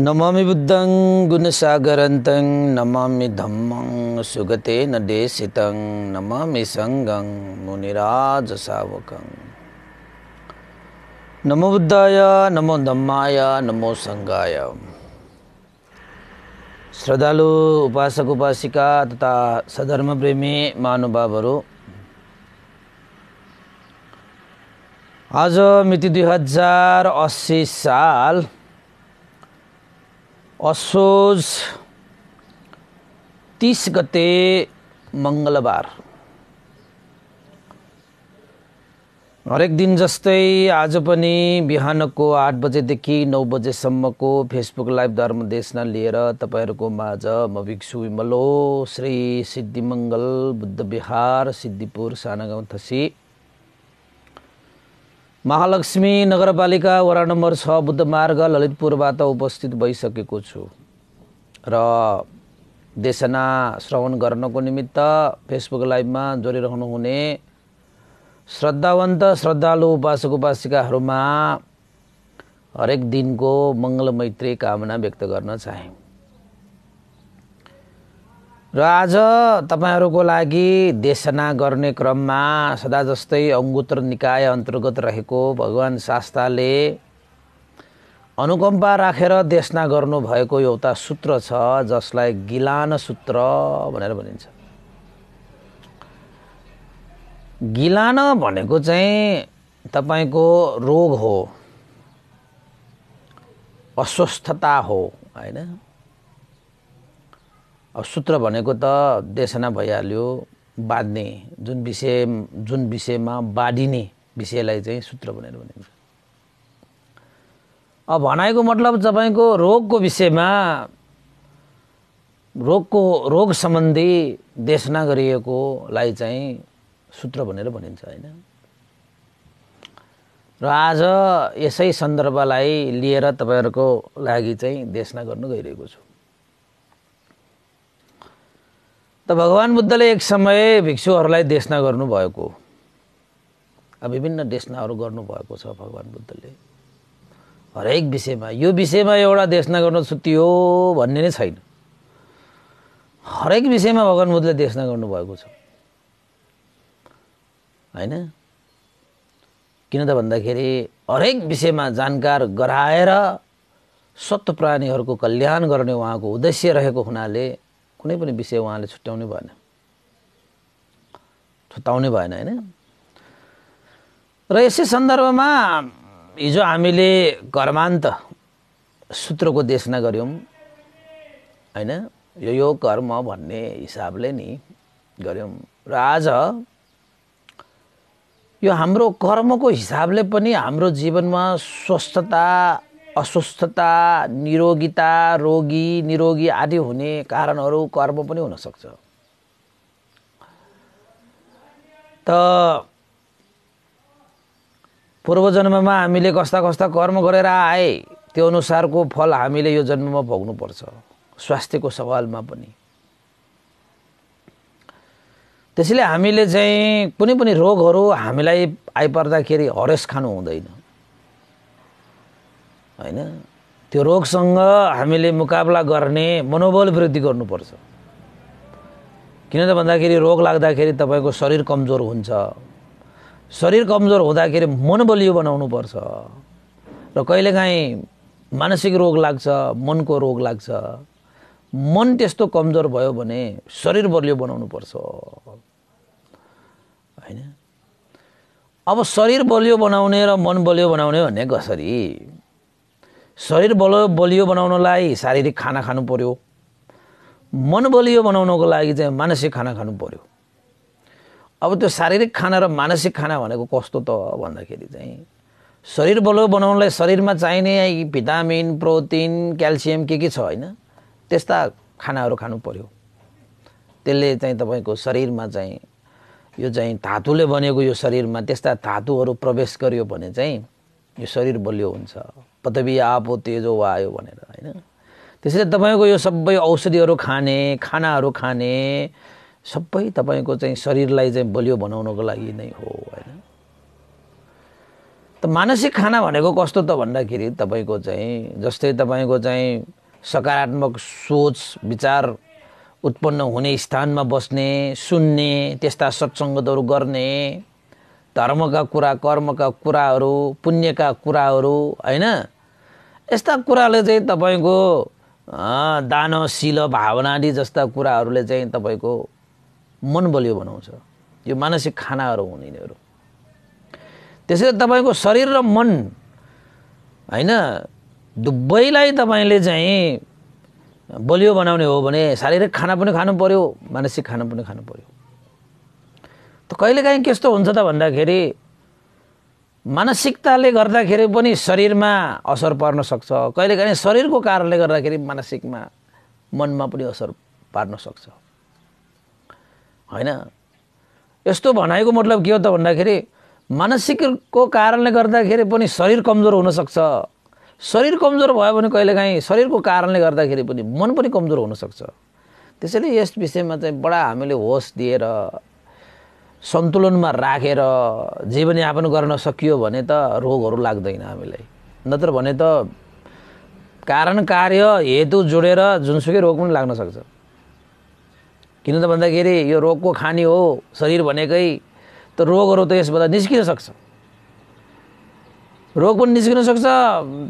नमामि बुद्धं गुणसागरन्तं नमामि धम्मं सुगतेन देशितं नमामि सङ्गं मुनिराजसावकं नमो बुद्धाय नमो धम्माय नमो सङ्गाय श्रद्धालु उपासक उपासिका तथा सधर्मप्रेमी महानुभावहरू आज मिति दुई हजार अस्सी साल असोज तिस गते मङ्गलबार हरेक दिन जस्तै आज पनि बिहानको आठ बजेदेखि नौ बजेसम्मको फेसबुक लाइभ धर्म देशना लिएर तपाईँहरूको माझ म भिक्षु विमलो श्री सिद्धिमङ्गल बुद्ध विहार सिद्धिपुर सानागाउँ थसी महालक्ष्मी नगरपालिका वडा नम्बर छ बुद्ध मार्ग ललितपुरबाट उपस्थित भइसकेको छु र देशना श्रवण गर्नको निमित्त फेसबुक लाइभमा जोडिरहनुहुने श्रद्धावन्त श्रद्धालु उपासक उपासिकाहरूमा हरेक दिनको मङ्गलमैत्री कामना व्यक्त गर्न चाहे र आज तपाईँहरूको लागि देशना गर्ने क्रममा सदा जस्तै अङ्गुत्र निकाय अन्तर्गत रहेको भगवान् शास्ताले अनुकम्पा राखेर देशना गर्नुभएको एउटा सूत्र छ जसलाई गिलान सूत्र भनेर भनिन्छ गिलान भनेको चाहिँ तपाईँको रोग हो अस्वस्थता हो होइन अब सूत्र भनेको त देशना भइहाल्यो बाँध्ने जुन विषय जुन विषयमा बाँधिने विषयलाई चाहिँ सूत्र भनेर भनिन्छ अब भनाइको मतलब तपाईँको रोगको विषयमा रोगको रोग सम्बन्धी देशना गरिएकोलाई चाहिँ सूत्र भनेर भनिन्छ होइन र आज यसै सन्दर्भलाई लिएर तपाईँहरूको लागि चाहिँ देशना गर्नु गइरहेको छु त भगवान् बुद्धले एक समय भिक्षुहरूलाई देशना गर्नुभएको विभिन्न देशनाहरू गर्नुभएको छ भगवान् बुद्धले हरेक विषयमा यो विषयमा एउटा देशना गर्नु हो भन्ने नै छैन हरेक विषयमा भगवान् बुद्धले देशना गर्नुभएको छ होइन किन त भन्दाखेरि हरेक विषयमा जानकार गराएर स्वत प्राणीहरूको कल्याण गर्ने उहाँको उद्देश्य रहेको हुनाले कुनै पनि विषय उहाँले छुट्याउनु भएन छुट्याउनु भएन होइन र यसै सन्दर्भमा हिजो हामीले कर्मान्त सूत्रको देशना गऱ्यौँ होइन यो यो कर्म भन्ने हिसाबले नि गऱ्यौँ र आज यो हाम्रो कर्मको हिसाबले पनि हाम्रो जीवनमा स्वस्थता अस्वस्थता निरोगिता रोगी निरोगी आदि हुने कारणहरू कर्म पनि हुनसक्छ त पूर्वजन्ममा हामीले कस्ता कस्ता कर्म गरेर आए त्यो अनुसारको फल हामीले यो जन्ममा भोग्नुपर्छ स्वास्थ्यको सवालमा पनि त्यसैले हामीले चाहिँ कुनै पनि रोगहरू हामीलाई आइपर्दाखेरि हरेस खानु हुँदैन होइन त्यो रोगसँग हामीले मुकाबला गर्ने मनोबल वृद्धि गर्नुपर्छ किन त भन्दाखेरि रोग लाग्दाखेरि तपाईँको शरीर कमजोर हुन्छ शरीर कमजोर हुँदाखेरि मन बलियो बनाउनुपर्छ र कहिलेकाहीँ मानसिक रोग लाग्छ मनको रोग लाग्छ मन त्यस्तो कमजोर भयो भने शरीर बलियो बनाउनुपर्छ होइन अब शरीर बलियो बनाउने र मन बलियो बनाउने भन्ने कसरी शरीर बल बलियो बनाउनलाई शारीरिक खाना खानु पर्यो मन बलियो बनाउनको लागि चाहिँ मानसिक खाना खानु पर्यो अब त्यो शारीरिक खाना र मानसिक खाना भनेको कस्तो त भन्दाखेरि चाहिँ शरीर बलियो बनाउनलाई शरीरमा चाहिने भिटामिन प्रोटिन क्याल्सियम के के छ होइन त्यस्ता खानाहरू खानु पर्यो त्यसले चाहिँ तपाईँको शरीरमा चाहिँ यो चाहिँ धातुले बनेको यो शरीरमा त्यस्ता धातुहरू प्रवेश गर्यो भने चाहिँ यो शरीर बलियो हुन्छ पदवी आपो तेजो आयो भनेर होइन त्यसैले तपाईँको यो सबै औषधिहरू खाने खानाहरू खाने सबै तपाईँको चाहिँ शरीरलाई चाहिँ बलियो बनाउनको लागि नै हो होइन त मानसिक खाना भनेको कस्तो त भन्दाखेरि तपाईँको चाहिँ जस्तै तपाईँको चाहिँ सकारात्मक सोच विचार उत्पन्न हुने स्थानमा बस्ने सुन्ने त्यस्ता सत्सङ्गतहरू गर्ने धर्मका कुरा कर्मका कुराहरू पुण्यका कुराहरू होइन यस्ता कुराले चाहिँ तपाईँको दानशील भावनादि जस्ता कुराहरूले चाहिँ तपाईँको मन बलियो बनाउँछ यो मानसिक खानाहरू हुन् यिनीहरू त्यसैले तपाईँको शरीर र मन होइन दुबैलाई तपाईँले चाहिँ बलियो बनाउने हो भने शारीरिक खाना पनि खानु पऱ्यो मानसिक खाना पनि खानु पर्यो कहिलेकाहीँ कस्तो हुन्छ त भन्दाखेरि मानसिकताले गर्दाखेरि पनि शरीरमा असर पर्न सक्छ कहिलेकाहीँ शरीरको कारणले गर्दाखेरि मानसिकमा मनमा पनि असर पार्न सक्छ होइन यस्तो भनाइको मतलब के हो त भन्दाखेरि मानसिकको कारणले गर्दाखेरि पनि शरीर कमजोर हुनसक्छ शरीर कमजोर भयो भने कहिलेकाहीँ शरीरको कारणले गर्दाखेरि पनि मन पनि कमजोर हुनसक्छ त्यसैले यस विषयमा चाहिँ बडा हामीले होस दिएर सन्तुलनमा राखेर जीवनयापन गर्न सकियो भने त रोगहरू लाग्दैन हामीलाई नत्र भने त कारण कार्य हेतु जोडेर जुनसुकै रोग पनि लाग्न सक्छ किन त भन्दाखेरि यो रोगको खानी हो शरीर भनेकै त रोगहरू त यसबाट निस्किन सक्छ रोग पनि निस्किन सक्छ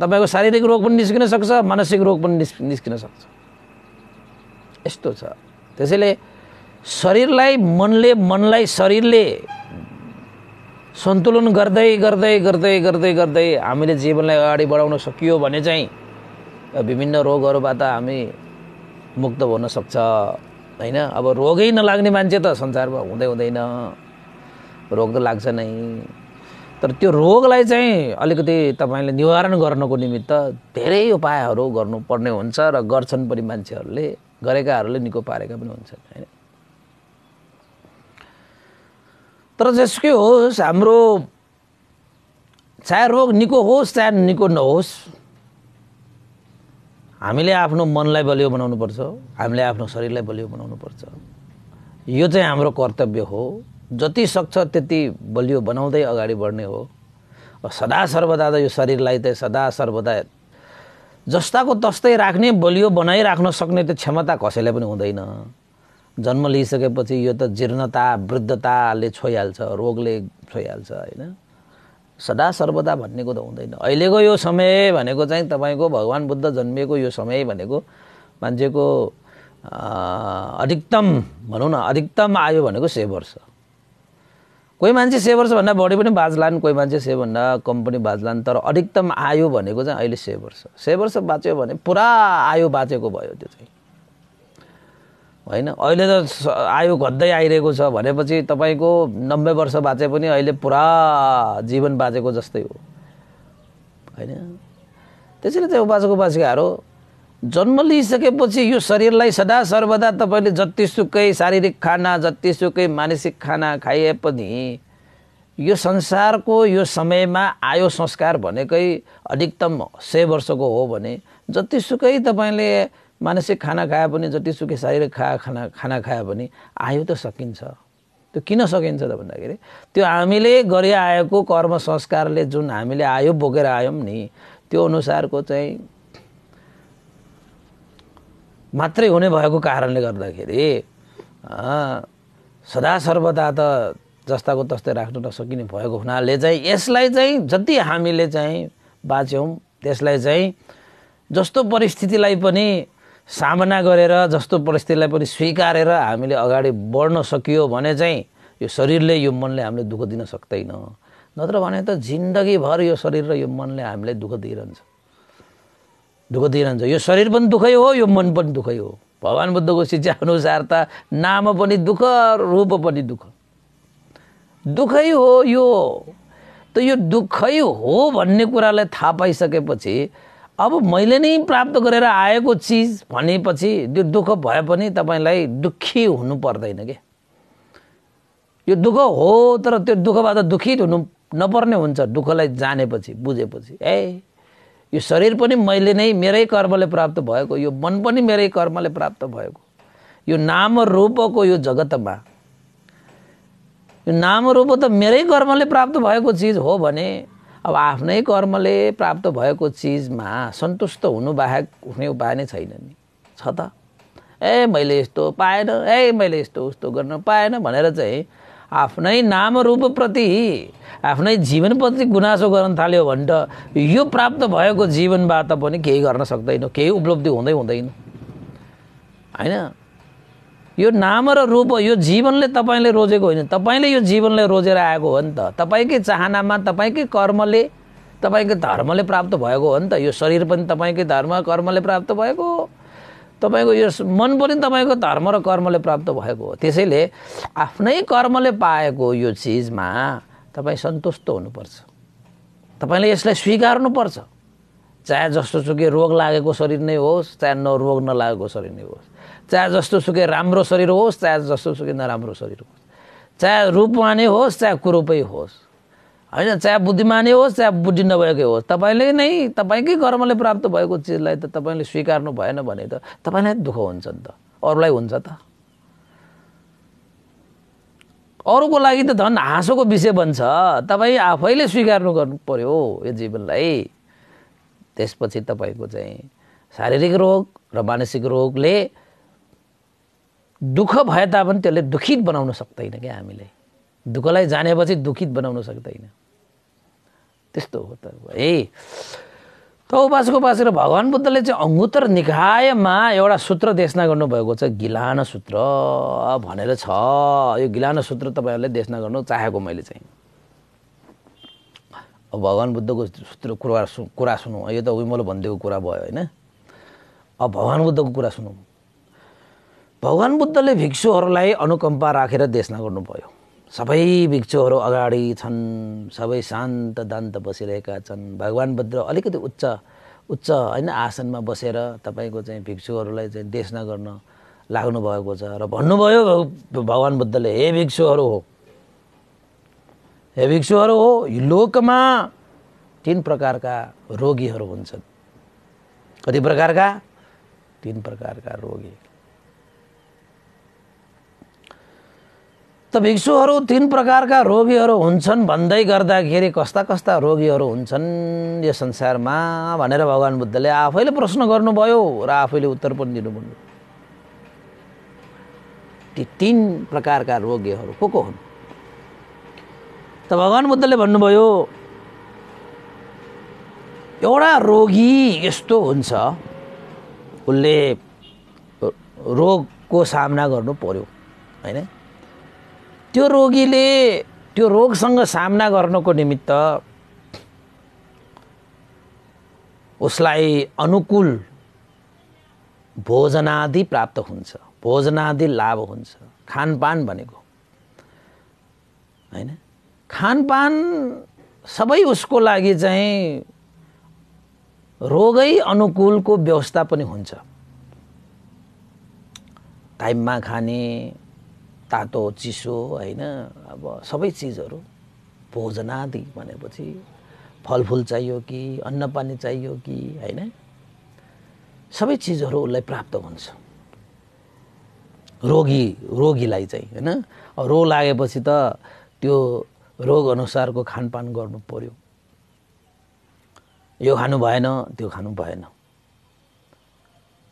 तपाईँको शारीरिक रोग पनि निस्किन सक्छ मानसिक रोग पनि निस्किन सक्छ यस्तो छ त्यसैले शरीरलाई मनले मनलाई शरीरले सन्तुलन गर्दै गर्दै गर्दै गर्दै गर्दै हामीले जीवनलाई अगाडि बढाउन सकियो भने चाहिँ विभिन्न रोगहरूबाट हामी मुक्त हुन सक्छ होइन अब रोगै नलाग्ने मान्छे त संसारमा हुँदै हुँदैन रोग त लाग्छ नै तर त्यो रोगलाई चाहिँ अलिकति तपाईँले निवारण गर्नको निमित्त धेरै उपायहरू गर्नुपर्ने हुन्छ र गर्छन् पनि मान्छेहरूले गरेकाहरूले निको पारेका पनि हुन्छन् होइन तर जसकै होस् हाम्रो चाहे रोग निको होस् चाहे निको नहोस् हामीले आफ्नो मनलाई बलियो बनाउनुपर्छ हामीले आफ्नो शरीरलाई बलियो बनाउनुपर्छ यो चाहिँ हाम्रो कर्तव्य हो जति सक्छ त्यति बलियो बनाउँदै अगाडि बढ्ने हो सदा सर्वदा त यो शरीरलाई चाहिँ सदा सर्वदा जस्ताको तस्तै राख्ने बलियो बनाइराख्न सक्ने त्यो क्षमता कसैलाई पनि हुँदैन जन्म लिइसकेपछि यो त जीर्णता वृद्धताले छोइहाल्छ रोगले छोइहाल्छ होइन सदा सर्वदा भन्नेको त हुँदैन अहिलेको यो समय भनेको चाहिँ तपाईँको भगवान् बुद्ध जन्मिएको यो समय भनेको मान्छेको अधिकतम भनौँ न अधिकतम आयो भनेको से वर्ष कोही मान्छे से वर्षभन्दा बढी पनि बाँच्लान् कोही मान्छे सेभन्दा कम पनि बाँच्लान् तर अधिकतम आयो भनेको चाहिँ अहिले से वर्ष सय वर्ष बाँच्यो भने पुरा आयो बाँचेको भयो त्यो चाहिँ होइन अहिले त आयु घट्दै आइरहेको छ भनेपछि तपाईँको नब्बे वर्ष बाँचे पनि अहिले पुरा जीवन बाँचेको जस्तै हो होइन त्यसैले चाहिँ उपासक उपासिकाहरू जन्म लिइसकेपछि यो शरीरलाई सदा सर्वदा तपाईँले जतिसुकै शारीरिक खाना जतिसुकै मानसिक खाना खाइए पनि यो संसारको यो समयमा आयो संस्कार भनेकै अधिकतम सय वर्षको हो भने जतिसुकै तपाईँले मानसिक खाना खायो भने जतिसुकै शारीरिक खा खाना खाना खायो भने आयु त सकिन्छ त्यो किन सकिन्छ त भन्दाखेरि त्यो हामीले गरे आएको कर्म संस्कारले जुन हामीले आयो बोकेर आयौँ नि त्यो अनुसारको चाहिँ मात्रै हुने भएको कारणले गर्दाखेरि सदा सर्वदा त जस्ताको तस्तै राख्नु नसकिने भएको हुनाले चाहिँ यसलाई चाहिँ जति हामीले चाहिँ बाँच्यौँ त्यसलाई चाहिँ जस्तो परिस्थितिलाई पनि सामना गरेर जस्तो परिस्थितिलाई पनि स्वीकारेर हामीले अगाडि बढ्न सकियो भने चाहिँ यो शरीरले यो मनले हामीले दुःख दिन सक्दैन नत्र भने त जिन्दगीभर यो शरीर र यो मनले हामीलाई दुःख दिइरहन्छ दुःख दिइरहन्छ यो शरीर पनि दुःखै हो यो मन पनि दुःखै हो भगवान् बुद्धको शिक्षा अनुसार त नाम पनि दुःख रूप पनि दुःख दुःखै हो यो त यो दुःखै हो भन्ने कुरालाई थाहा पाइसकेपछि अब मैले नै प्राप्त गरेर आएको चिज भनेपछि त्यो दुःख भए पनि तपाईँलाई दुःखी हुनु पर्दैन के यो दुःख हो तर त्यो दुःखबाट दुःखी हुनु नपर्ने हुन्छ दुःखलाई जानेपछि बुझेपछि ए यो शरीर पनि मैले नै मेरै कर्मले प्राप्त भएको यो मन पनि मेरै कर्मले प्राप्त भएको यो नाम रूपको यो जगतमा यो नाम रूप त मेरै कर्मले प्राप्त भएको चिज हो भने अब आफ्नै कर्मले प्राप्त भएको चिजमा सन्तुष्ट हुनु बाहेक हुने उपाय नै छैन नि छ त ए मैले यस्तो पाएन ए मैले यस्तो उस्तो गर्न पाएन भनेर चाहिँ आफ्नै नाम रूपप्रति आफ्नै जीवनप्रति गुनासो गर्न थाल्यो भने त यो प्राप्त भएको जीवनबाट पनि केही गर्न सक्दैन केही उपलब्धि हुँदै हुँदैन होइन यो नाम र रूप यो जीवनले तपाईँले रोजेको होइन तपाईँले यो जीवनले रोजेर आएको हो नि त तपाईँकै चाहनामा तपाईँकै कर्मले तपाईँकै धर्मले प्राप्त भएको हो नि त यो शरीर पनि तपाईँकै धर्म कर्मले प्राप्त भएको हो तपाईँको यो मन पनि तपाईँको धर्म र कर्मले प्राप्त भएको हो त्यसैले आफ्नै कर्मले पाएको यो चिजमा तपाईँ सन्तुष्ट हुनुपर्छ तपाईँले यसलाई स्वीकार्नुपर्छ चाहे जस्तो सुकै रोग लागेको शरीर नै होस् चाहे नरोग नलागेको शरीर नै होस् चाहे जस्तो सुकै राम्रो शरीर होस् चाहे जस्तो सुकै नराम्रो शरीर होस् चाहे रूपमा नै होस् चाहे कुरूपै होस् होइन चाहे बुद्धिमानै होस् चाहे बुद्धि नभएकै होस् तपाईँले नै तपाईँकै कर्मले प्राप्त भएको चिजलाई त तपाईँले स्वीकार्नु भएन भने त तपाईँलाई दुःख हुन्छ नि त अरूलाई हुन्छ त अरूको लागि त धन हाँसोको विषय बन्छ तपाईँ आफैले स्वीकार्नु गर्नु पर्यो यो जीवनलाई त्यसपछि तपाईँको चाहिँ शारीरिक रोग र मानसिक रोगले दुःख भए तापनि त्यसले दुखित बनाउन सक्दैन क्या हामीले दुःखलाई जानेपछि दुखित बनाउन सक्दैन त्यस्तो हो त ए त उपासको उपास भगवान् बुद्धले चाहिँ अङ्गुत्तर निकायमा एउटा सूत्र देशना गर्नुभएको छ गिलान सूत्र भनेर छ यो गिलान सूत्र तपाईँहरूले देशना गर्नु चाहेको मैले चाहिँ अब भगवान् बुद्धको सूत्र कुरा सु कुरा सुनौँ यो त विमल भनिदिएको कुरा भयो होइन अब भगवान् बुद्धको कुरा सुनौँ भगवान् बुद्धले भिक्षुहरूलाई अनुकम्पा राखेर देशना गर्नुभयो सबै भिक्षुहरू अगाडि छन् सबै शान्त दान्त बसिरहेका छन् भगवान् बुद्ध अलिकति उच्च उच्च होइन आसनमा बसेर तपाईँको चाहिँ भिक्षुहरूलाई चाहिँ देशना गर्न लाग्नुभएको छ र भन्नुभयो भगवान् बुद्धले हे भिक्षुहरू हो हे भिक्षुहरू हो लोकमा तिन प्रकारका रोगीहरू हुन्छन् कति प्रकारका तिन प्रकारका रोगी त भिक्षुहरू तिन प्रकारका रोगीहरू हुन्छन् भन्दै गर्दाखेरि कस्ता कस्ता रोगीहरू हुन्छन् यो संसारमा भनेर भगवान् बुद्धले आफैले प्रश्न गर्नुभयो र आफैले उत्तर पनि दिनुभयो ती तिन प्रकारका रोगीहरू को को हुन् त भगवान् बुद्धले भन्नुभयो एउटा रोगी यस्तो हुन्छ उसले रोगको सामना गर्नु पर्यो होइन त्यो रोगीले त्यो रोगसँग सामना गर्नको निमित्त उसलाई अनुकूल भोजनादि प्राप्त हुन्छ भोजनादि लाभ हुन्छ खानपान भनेको होइन खानपान सबै उसको लागि चाहिँ रोगै अनुकूलको व्यवस्था पनि हुन्छ टाइममा खाने तातो चिसो होइन अब सबै चिजहरू आदि भनेपछि फलफुल चाहियो कि अन्नपानी चाहियो कि होइन सबै चिजहरू उसलाई प्राप्त हुन्छ रोगी रोगीलाई चाहिँ होइन रोग लागेपछि त त्यो रोग अनुसारको खानपान गर्नु पर्यो यो खानु भएन त्यो खानु भएन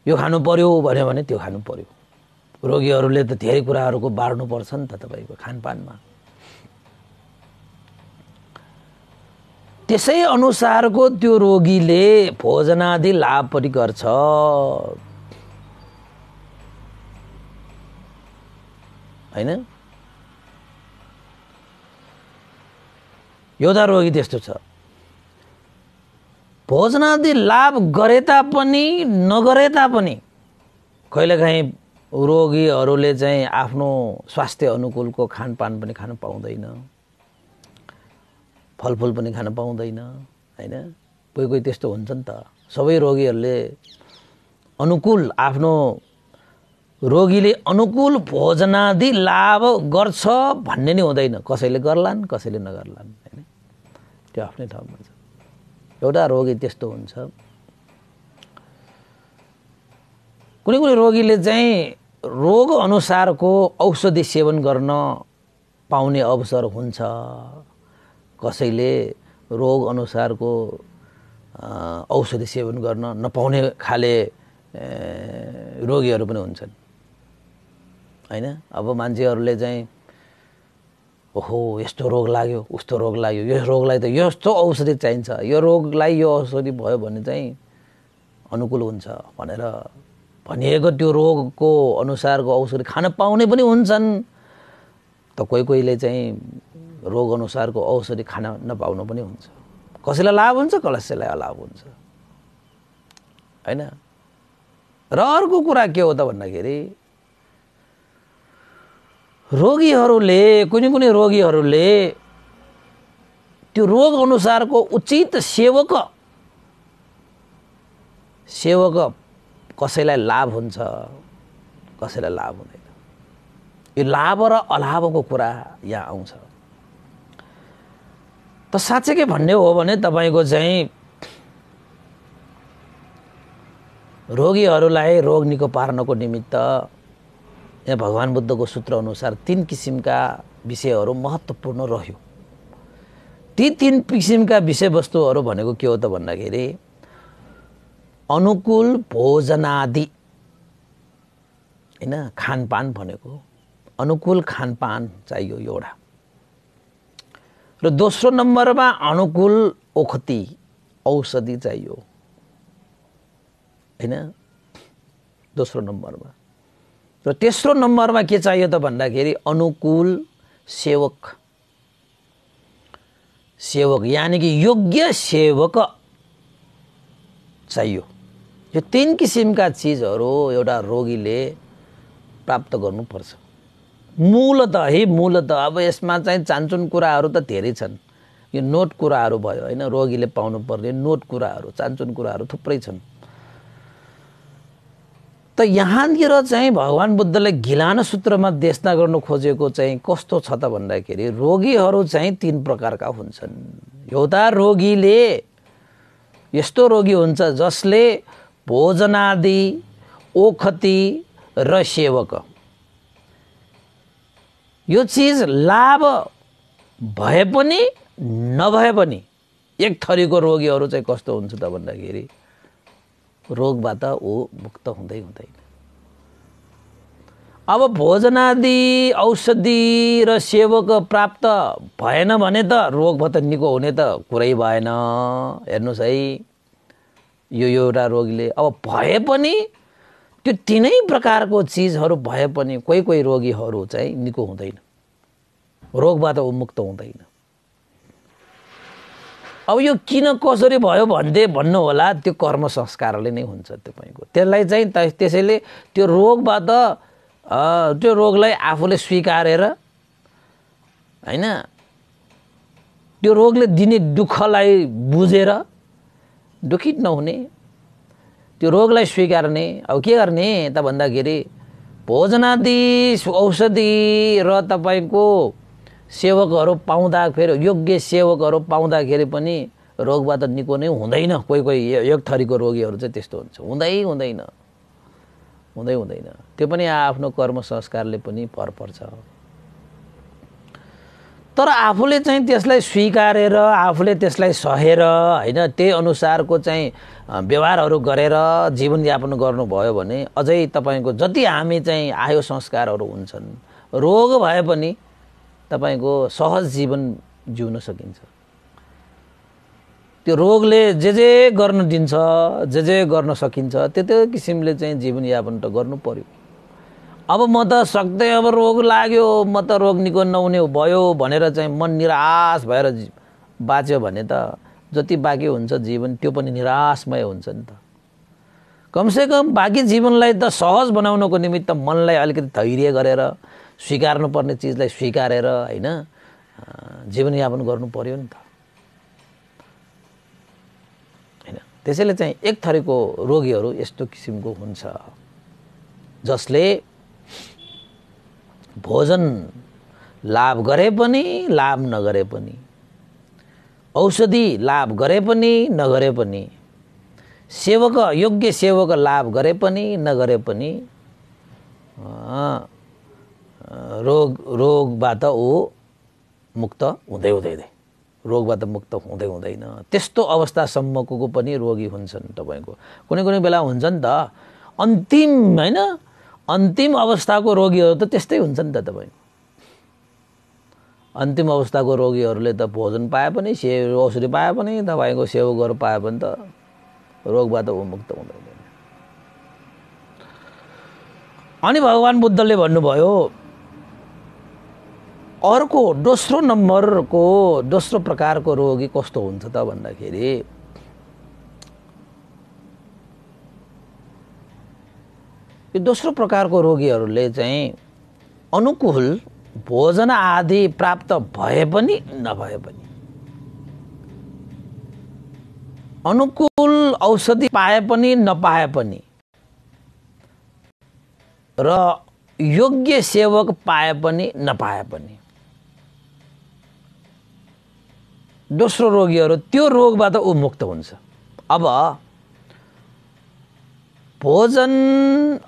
यो खानु पर्यो भन्यो भने त्यो खानु पर्यो रोगीहरूले त धेरै कुराहरूको पर्छ नि त तपाईँको खानपानमा त्यसै अनुसारको त्यो रोगीले भोजनादि लाभ पनि गर्छ होइन एउटा रोगी त्यस्तो छ भोजनादि लाभ गरे तापनि नगरे तापनि कहिलेकाहीँ रोगीहरूले चाहिँ आफ्नो स्वास्थ्य अनुकूलको खानपान पनि खान पाउँदैन फलफुल पनि खान पाउँदैन होइन कोही कोही त्यस्तो हुन्छ नि त सबै रोगीहरूले अनुकूल आफ्नो रोगीले अनुकूल भोजनादि लाभ गर्छ भन्ने नै हुँदैन कसैले गर्लान् कसैले नगर्लान् होइन त्यो आफ्नै ठाउँमा छ एउटा रोगी त्यस्तो हुन्छ कुनै कुनै रोगीले चाहिँ रोग अनुसारको औषधि सेवन गर्न पाउने अवसर हुन्छ कसैले रोग अनुसारको औषधि सेवन गर्न नपाउने खाले रोगीहरू पनि हुन्छन् होइन अब मान्छेहरूले चाहिँ ओहो यस्तो रोग लाग्यो उस्तो रोग लाग्यो यो रोगलाई त यस्तो औषधि चाहिन्छ यो रोगलाई यो औषधि भयो भने चाहिँ अनुकूल हुन्छ भनेर भनिएको त्यो रोगको अनुसारको औषधि खान पाउने पनि हुन्छन् त कोही कोहीले चाहिँ रोग अनुसारको औषधि खान नपाउनु पनि हुन्छ कसैलाई लाभ हुन्छ कसैलाई अलाभ हुन्छ होइन र अर्को कुरा के हो त भन्दाखेरि रोगीहरूले कुनै कुनै रोगीहरूले त्यो रोग अनुसारको उचित सेवक सेवक कसैलाई लाभ हुन्छ कसैलाई लाभ हुँदैन यो लाभ र अलाभको कुरा यहाँ आउँछ त साँच्चै के भन्ने हो भने तपाईँको चाहिँ रोगीहरूलाई रोग निको पार्नको निमित्त यहाँ भगवान् बुद्धको सूत्र अनुसार तिन किसिमका विषयहरू महत्त्वपूर्ण रह्यो ती तिन किसिमका विषयवस्तुहरू भनेको के हो त भन्दाखेरि अनुकूल भोजनादि होइन खानपान भनेको अनुकूल खानपान चाहियो एउटा र दोस्रो नम्बरमा अनुकूल ओखती औषधि चाहियो होइन दोस्रो नम्बरमा र तेस्रो नम्बरमा के चाहियो त भन्दाखेरि अनुकूल सेवक सेवक यानि कि योग्य सेवक चाहियो यो तिन किसिमका चिजहरू एउटा रोगीले प्राप्त गर्नुपर्छ मूलत है मूलत अब यसमा चाहिँ चान्चुन कुराहरू त धेरै छन् यो नोट कुराहरू भयो होइन रोगीले पाउनुपर्ने नोट कुराहरू चान्चुन कुराहरू थुप्रै छन् त यहाँनिर चाहिँ भगवान् बुद्धले घिलान सूत्रमा देशना गर्नु खोजेको चाहिँ कस्तो छ त भन्दाखेरि रोगीहरू चाहिँ तिन प्रकारका हुन्छन् एउटा रोगीले यस्तो रोगी हुन्छ जसले भोजनादि ओखती र सेवक यो चिज लाभ भए पनि नभए पनि एक थरीको रोगीहरू चाहिँ कस्तो हुन्छ त भन्दाखेरि रोगबाट ऊ मुक्त हुँदै हुँदैन अब भोजनादि औषधि र सेवक प्राप्त भएन भने त रोगबाट निको हुने त कुरै भएन हेर्नुहोस् है यो एउटा रोगीले अब भए पनि त्यो तिनै प्रकारको चिजहरू भए पनि कोही कोही रोगीहरू चाहिँ निको हुँदैन रोगबाट उन्मुक्त हुँदैन अब यो किन कसरी भयो भन्दै भन्नु होला त्यो कर्म संस्कारले नै हुन्छ तपाईँको त्यसलाई चाहिँ त्यसैले त्यो रोगबाट त्यो रोगलाई आफूले स्वीकारेर होइन त्यो रोगले दिने दुःखलाई बुझेर दुखित नहुने त्यो रोगलाई स्वीकार्ने अब के गर्ने त भन्दाखेरि भोजनादि औषधि र तपाईँको सेवकहरू पाउँदा फेरि योग्य सेवकहरू पाउँदाखेरि पनि रोगबाट निको नै हुँदैन कोही कोही एक थरीको रोगीहरू चाहिँ त्यस्तो हुन्छ हुँदै हुँदैन हुँदै हुँदैन त्यो पनि आफ्नो कर्म संस्कारले पनि भर पर्छ तर आफूले चाहिँ त्यसलाई स्वीकारेर आफूले त्यसलाई सहेर होइन त्यही अनुसारको चाहिँ व्यवहारहरू गरेर जीवनयापन गर्नुभयो भने अझै तपाईँको जति हामी चाहिँ आयो संस्कारहरू हुन्छन् रोग भए पनि तपाईँको सहज जीवन जिउन सकिन्छ त्यो रोगले जे जे गर्न दिन्छ जे जे गर्न सकिन्छ त्यो किसिमले चाहिँ जीवनयापन त गर्नु पऱ्यो अब म त सक्दै अब रोग लाग्यो म त रोग निको नहुने भयो भनेर चाहिँ मन निराश भएर बाँच्यो भने त जति बाँकी हुन्छ जीवन त्यो पनि निराशमय हुन्छ नि त कमसेकम बाँकी जीवनलाई त सहज बनाउनको निमित्त मनलाई अलिकति धैर्य गरेर स्वीकार्नुपर्ने चिजलाई स्वीकारेर होइन जीवनयापन गर्नु पऱ्यो नि त होइन त्यसैले चाहिँ एक थरीको रोगीहरू यस्तो किसिमको हुन्छ जसले भोजन लाभ गरे पनि लाभ नगरे पनि औषधि लाभ गरे पनि नगरे पनि सेवक योग्य सेवक लाभ गरे पनि नगरे पनि रोग रोगबाट ऊ मुक्त हुँदै हुँदैन रोगबाट मुक्त हुँदै हुँदैन त्यस्तो अवस्थासम्मको पनि रोगी हुन्छन् तपाईँको कुनै कुनै बेला हुन्छ नि त अन्तिम होइन अन्तिम अवस्थाको रोगीहरू त त्यस्तै हुन्छ नि त तपाईँ अन्तिम अवस्थाको रोगीहरूले त भोजन पाए पनि सेव औषधि पाए पनि तपाईँको सेवकहरू पाए पनि त रोगबाट उन्मुक्त हुँदैन अनि भगवान् बुद्धले भन्नुभयो अर्को दोस्रो नम्बरको दोस्रो प्रकारको रोगी कस्तो हुन्छ त भन्दाखेरि यो दोस्रो प्रकारको रोगीहरूले चाहिँ अनुकूल भोजन आदि प्राप्त भए पनि नभए पनि अनुकूल औषधि पाए पनि नपाए पनि र योग्य सेवक पाए पनि नपाए पनि दोस्रो रोगीहरू त्यो रोगबाट उमुक्त हुन्छ अब भोजन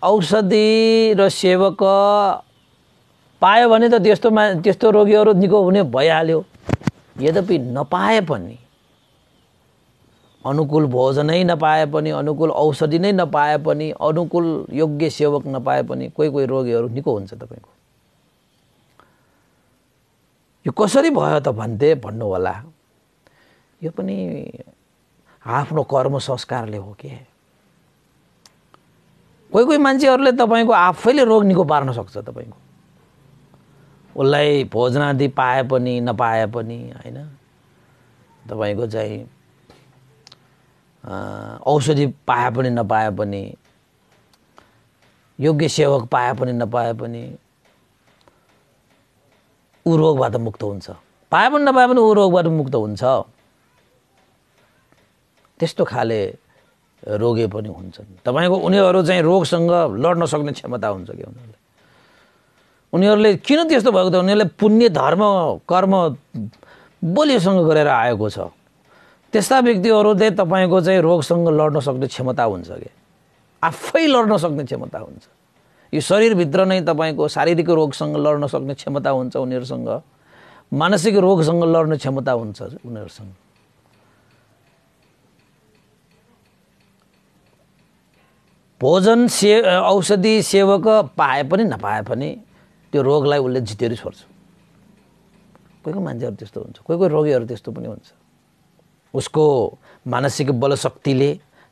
औषधि र सेवक पायो भने त त्यस्तो मा त्यस्तो रोगीहरू निको हुने भइहाल्यो यद्यपि नपाए पनि अनुकूल भोजनै नपाए पनि अनुकूल औषधि नै नपाए पनि अनुकूल योग्य सेवक नपाए पनि कोही कोही रोगीहरू निको हुन्छ तपाईँको यो कसरी भयो त भन्थे भन्नु होला यो पनि आफ्नो कर्म संस्कारले हो के कोही कोही मान्छेहरूले तपाईँको आफैले रोग निको पार्न सक्छ तपाईँको उसलाई भोजनादि पाए पनि नपाए पनि होइन तपाईँको चाहिँ औषधि पाए पनि नपाए पनि योग्य सेवक पाए पनि नपाए पनि ऊ रोगबाट मुक्त हुन्छ पाए पनि नपाए पनि ऊ रोगबाट मुक्त हुन्छ त्यस्तो खाले रोगे पनि हुन्छन् तपाईँको उनीहरू चाहिँ रोगसँग लड्न सक्ने क्षमता हुन्छ कि उनीहरूलाई उनीहरूले किन त्यस्तो भएको त उनीहरूले पुण्य धर्म कर्म बलियोसँग गरेर आएको छ त्यस्ता व्यक्तिहरूले तपाईँको चाहिँ रोगसँग लड्न सक्ने क्षमता हुन्छ कि आफै लड्न सक्ने क्षमता हुन्छ यो शरीरभित्र नै तपाईँको शारीरिक रोगसँग लड्न सक्ने क्षमता हुन्छ उनीहरूसँग मानसिक रोगसँग लड्ने क्षमता हुन्छ उनीहरूसँग भोजन से औषधि सेवक पाए पनि नपाए पनि त्यो रोगलाई उसले जितेर छोड्छ कोही कोही मान्छेहरू त्यस्तो हुन्छ कोही कोही रोगीहरू त्यस्तो पनि हुन्छ उसको मानसिक बल शक्तिले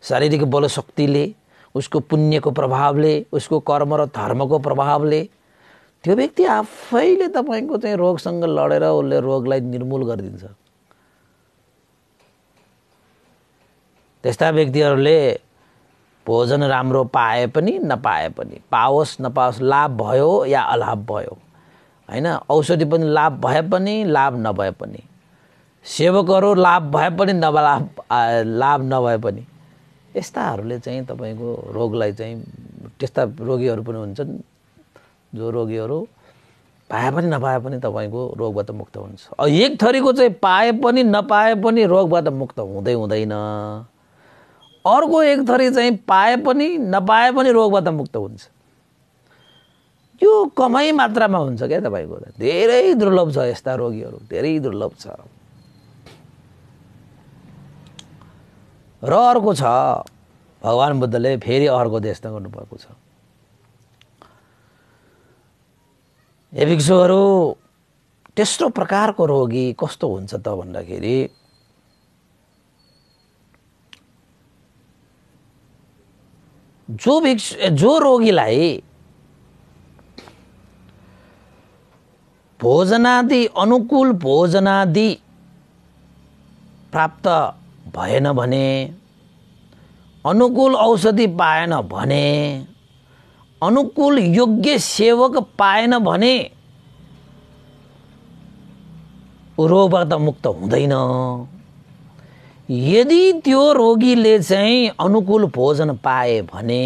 शारीरिक बलशक्तिले उसको पुण्यको प्रभावले उसको कर्म र धर्मको प्रभावले त्यो व्यक्ति आफैले तपाईँको चाहिँ रोगसँग लडेर उसले रोगलाई निर्मूल गरिदिन्छ त्यस्ता व्यक्तिहरूले भोजन राम्रो पाए पनि नपाए पनि पाओस् नपाओस् लाभ भयो या अलाभ भयो होइन औषधि पनि लाभ भए पनि लाभ नभए पनि सेवकहरू लाभ भए पनि नलाभ लाभ नभए पनि यस्ताहरूले चाहिँ तपाईँको रोगलाई चाहिँ त्यस्ता रोगीहरू पनि हुन्छन् जो रोगीहरू पाए पनि नपाए पनि तपाईँको रोगबाट मुक्त हुन्छ एक थरीको चाहिँ पाए पनि नपाए पनि रोगबाट मुक्त हुँदै हुँदैन अर्को एक थरी चाहिँ पाए पनि नपाए पनि रोगबाट मुक्त हुन्छ यो कमै मात्रामा हुन्छ क्या तपाईँको धेरै दुर्लभ छ यस्ता रोगीहरू धेरै दुर्लभ छ र अर्को छ भगवान् बुद्धले फेरि अर्को देश गर्नुभएको छ हे भिक्षुहरू त्यस्तो प्रकारको रोगी कस्तो हुन्छ त भन्दाखेरि जो भिक्ष जो रोगीलाई भोजनादि अनुकूल भोजनादि प्राप्त भएन भने अनुकूल औषधि पाएन भने अनुकूल योग्य सेवक पाएन भने रोगबाट मुक्त हुँदैन यदि त्यो रोगीले चाहिँ अनुकूल भोजन पाए भने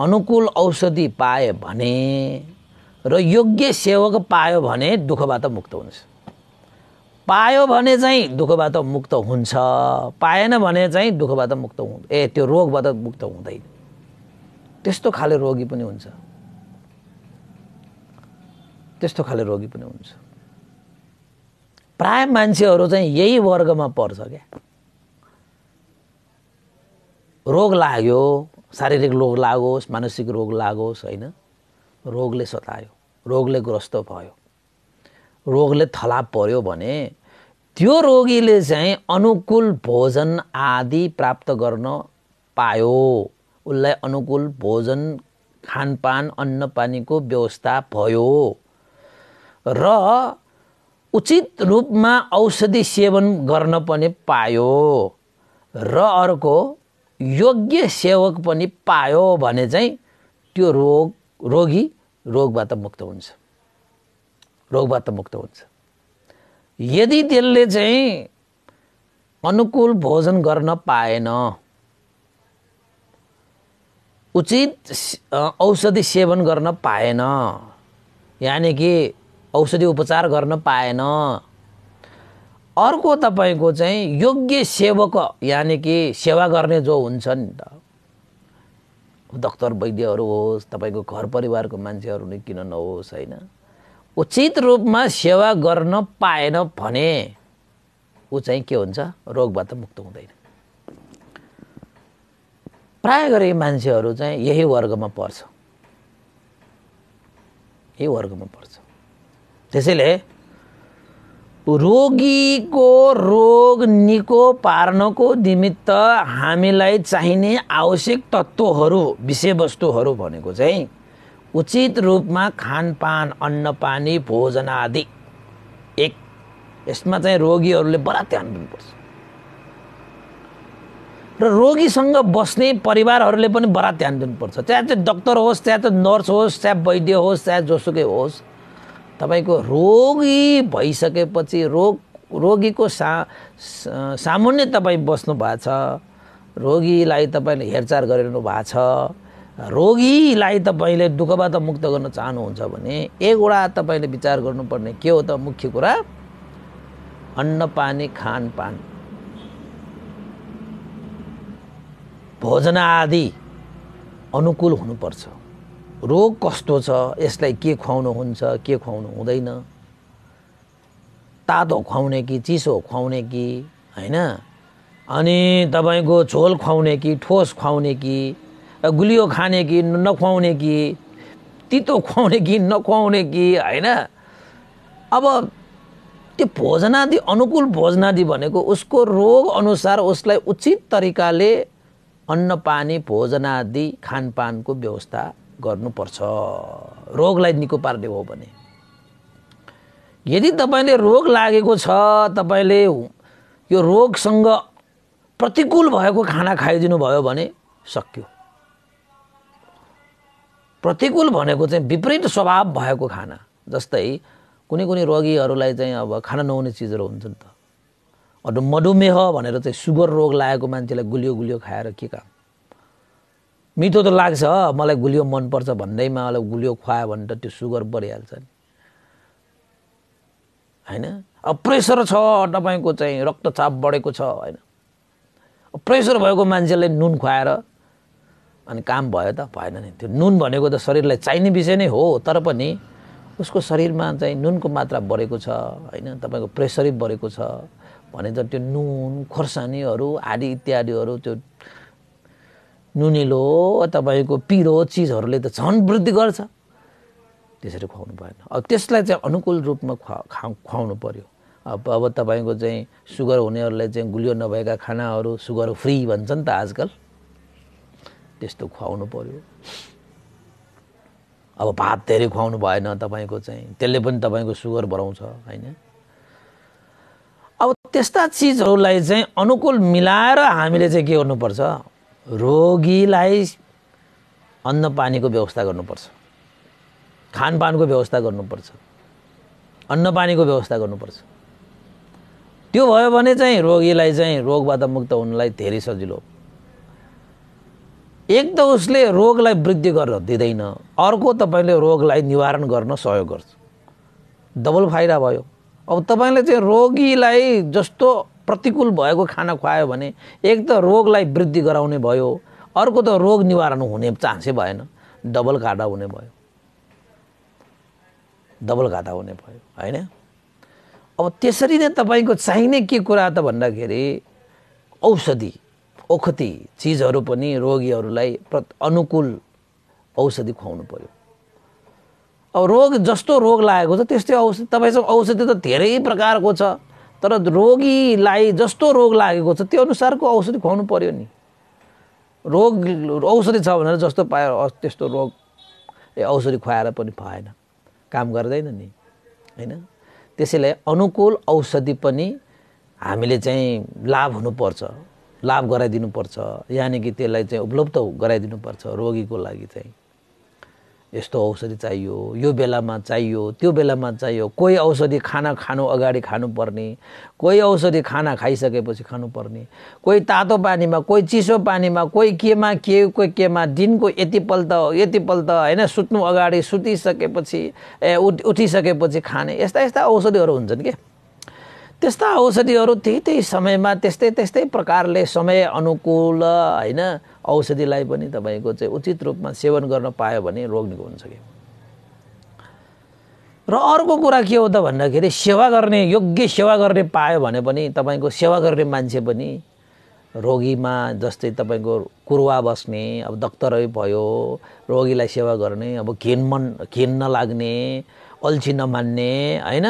अनुकूल औषधि पाए भने र योग्य सेवक पायो भने दुःखबाट मुक्त हुन्छ पायो भने चाहिँ दुःखबाट मुक्त हुन्छ पाएन भने चाहिँ दुःखबाट मुक्त हुँ ए त्यो रोगबाट मुक्त हुँदैन त्यस्तो खाले रोगी पनि हुन्छ त्यस्तो खाले रोगी पनि हुन्छ प्राय मान्छेहरू चाहिँ यही वर्गमा पर्छ क्या रोग लाग्यो शारीरिक रोग लागोस् मानसिक रोग लागोस् होइन रोगले सतायो रोगले ग्रस्त भयो रोगले थला पर्यो भने त्यो रोगीले चाहिँ अनुकूल भोजन आदि प्राप्त गर्न पायो उसलाई अनुकूल भोजन खानपान अन्नपानीको व्यवस्था भयो र उचित रूपमा औषधि सेवन गर्न पनि पायो र अर्को योग्य सेवक पनि पायो भने चाहिँ त्यो रोग रोगी रोगबाट मुक्त हुन्छ रोगबाट मुक्त हुन्छ यदि त्यसले चाहिँ अनुकूल भोजन गर्न पाएन उचित औषधि सेवन गर्न पाएन यानि कि औषधि उपचार गर्न पाएन अर्को तपाईँको चाहिँ योग्य सेवक यानि कि सेवा गर्ने जो हुन्छ नि त डक्टर वैद्यहरू होस् तपाईँको घर परिवारको मान्छेहरू नै किन नहोस् होइन उचित रूपमा सेवा गर्न पाएन भने ऊ चाहिँ के हुन्छ रोगबाट मुक्त हुँदैन प्राय गरी मान्छेहरू चाहिँ यही वर्गमा पर्छ यही वर्गमा पर्छ त्यसैले रोगीको रोग निको पार्नको निमित्त हामीलाई चाहिने आवश्यक तत्त्वहरू विषयवस्तुहरू भनेको चाहिँ उचित रूपमा खानपान अन्नपानी भोजन आदि एक यसमा चाहिँ रोगीहरूले बडा ध्यान दिनुपर्छ र रोगीसँग बस्ने परिवारहरूले पनि बडा ध्यान दिनुपर्छ चाहे त्यो डक्टर होस् चाहे त्यो नर्स होस् चाहे वैद्य होस् चाहे जोसुकै होस् तपाईँको रोगी भइसकेपछि रोग रोगीको सा सामान्य तपाईँ बस्नु भएको छ रोगीलाई तपाईँले हेरचाह गरिरहनु भएको छ रोगीलाई तपाईँले दुःखबाट मुक्त गर्न चाहनुहुन्छ भने एकवटा तपाईँले विचार गर्नुपर्ने के हो त मुख्य कुरा अन्नपानी खानपान भोजन आदि अनुकूल हुनुपर्छ रोग कस्तो छ यसलाई के खुवाउनु हुन्छ के खुवाउनु हुँदैन तातो खुवाउने कि चिसो खुवाउने कि होइन अनि तपाईँको झोल खुवाउने कि ठोस खुवाउने कि गुलियो खाने कि नखुवाउने कि तितो खुवाउने कि नखुवाउने कि होइन अब त्यो भोजनादि अनुकूल भोजनादि भनेको उसको रोग अनुसार उसलाई उचित तरिकाले अन्नपानी भोजनादि खानपानको व्यवस्था गर्नुपर्छ रोगलाई निको पार्ने हो भने यदि तपाईँले रोग लागेको छ तपाईँले यो रोगसँग प्रतिकूल भएको खाना खाइदिनु भयो भने सक्यो प्रतिकूल भनेको चाहिँ विपरीत स्वभाव भएको खाना जस्तै कुनै कुनै रोगीहरूलाई चाहिँ अब खाना नहुने चिजहरू हुन्छ नि त अरू मधुमेह भनेर चाहिँ सुगर रोग लागेको मान्छेलाई गुलियो गुलियो खाएर के काम मिठो त लाग्छ मलाई गुलियो मनपर्छ भन्दैमा मलाई गुलियो खुवायो भने त त्यो सुगर बढिहाल्छ नि होइन अब प्रेसर छ तपाईँको चाहिँ रक्तचाप बढेको छ होइन प्रेसर भएको मान्छेले नुन खुवाएर अनि काम भयो त भएन नि त्यो नुन भनेको त शरीरलाई चाहिने विषय नै हो तर पनि उसको शरीरमा चाहिँ नुनको मात्रा बढेको छ होइन तपाईँको प्रेसरै बढेको छ भने त त्यो नुन खोर्सानीहरू आदि इत्यादिहरू त्यो नुनिलो तपाईँको पिरो चिजहरूले त झन् वृद्धि गर्छ त्यसरी खुवाउनु भएन अब त्यसलाई चाहिँ अनुकूल रूपमा खुवा खुवाउनु पऱ्यो अब अब तपाईँको चाहिँ सुगर हुनेहरूलाई चाहिँ गुलियो नभएका खानाहरू सुगर फ्री भन्छ नि त आजकल त्यस्तो खुवाउनु पऱ्यो अब भात धेरै खुवाउनु भएन तपाईँको चाहिँ त्यसले पनि तपाईँको सुगर बढाउँछ होइन अब त्यस्ता चिजहरूलाई चाहिँ अनुकूल मिलाएर हामीले चाहिँ के गर्नुपर्छ रोगीलाई अन्नपानीको व्यवस्था गर्नुपर्छ खानपानको व्यवस्था गर्नुपर्छ अन्नपानीको व्यवस्था गर्नुपर्छ त्यो भयो भने चाहिँ रोगीलाई चाहिँ रोगबाट मुक्त हुनलाई धेरै सजिलो एक त उसले रोगलाई वृद्धि गर्न दिँदैन अर्को तपाईँले रोगलाई निवारण गर्न सहयोग गर्छ डबल फाइदा भयो अब तपाईँले चाहिँ रोगीलाई जस्तो प्रतिकूल भएको खाना खुवायो भने एक त रोगलाई वृद्धि गराउने भयो अर्को त रोग निवारण हुने चान्सै भएन डबल घाटा हुने भयो डबल घाटा हुने भयो होइन अब त्यसरी नै तपाईँको चाहिने के कुरा त भन्दाखेरि औषधि ओखति चिजहरू पनि रोगीहरूलाई प्र अनुकूल औषधि खुवाउनु पऱ्यो अब रोग जस्तो रोग लागेको छ त्यस्तै औषधि तपाईँसँग औषधि त धेरै प्रकारको छ तर रोगीलाई जस्तो रोग लागेको छ त्यो अनुसारको औषधि खुवाउनु पऱ्यो नि रोग औषधि छ भनेर जस्तो पायो त्यस्तो रोग ए औषधि खुवाएर पनि भएन काम गर्दैन नि होइन त्यसैले अनुकूल औषधि पनि हामीले चाहिँ लाभ हुनुपर्छ लाभ गराइदिनुपर्छ यानि कि त्यसलाई चाहिँ उपलब्ध गराइदिनुपर्छ रोगीको लागि चाहिँ यस्तो औषधि चाहियो यो बेलामा चाहियो त्यो बेलामा चाहियो कोही औषधि खाना खानु अगाडि खानुपर्ने कोही औषधि खाना खाइसकेपछि खानुपर्ने कोही तातो पानीमा कोही चिसो पानीमा कोही केमा के कोही केमा दिनको यतिपल्ट यतिपल्ट होइन सुत्नु अगाडि सुतिसकेपछि ए उठिसकेपछि खाने यस्ता यस्ता औषधिहरू हुन्छन् क्या त्यस्ता औषधिहरू त्यही त्यही समयमा त्यस्तै त्यस्तै प्रकारले समय अनुकूल होइन औषधिलाई पनि तपाईँको चाहिँ उचित रूपमा सेवन गर्न पायो भने रोग निको हुन्छ कि र अर्को कुरा के हो त भन्दाखेरि सेवा गर्ने योग्य सेवा गर्ने पायो भने पनि तपाईँको सेवा गर्ने मान्छे पनि रोगीमा जस्तै तपाईँको कुरुवा बस्ने अब डक्टरै भयो रोगीलाई सेवा गर्ने अब घिन मन घिन नलाग्ने अल्छी नमान्ने होइन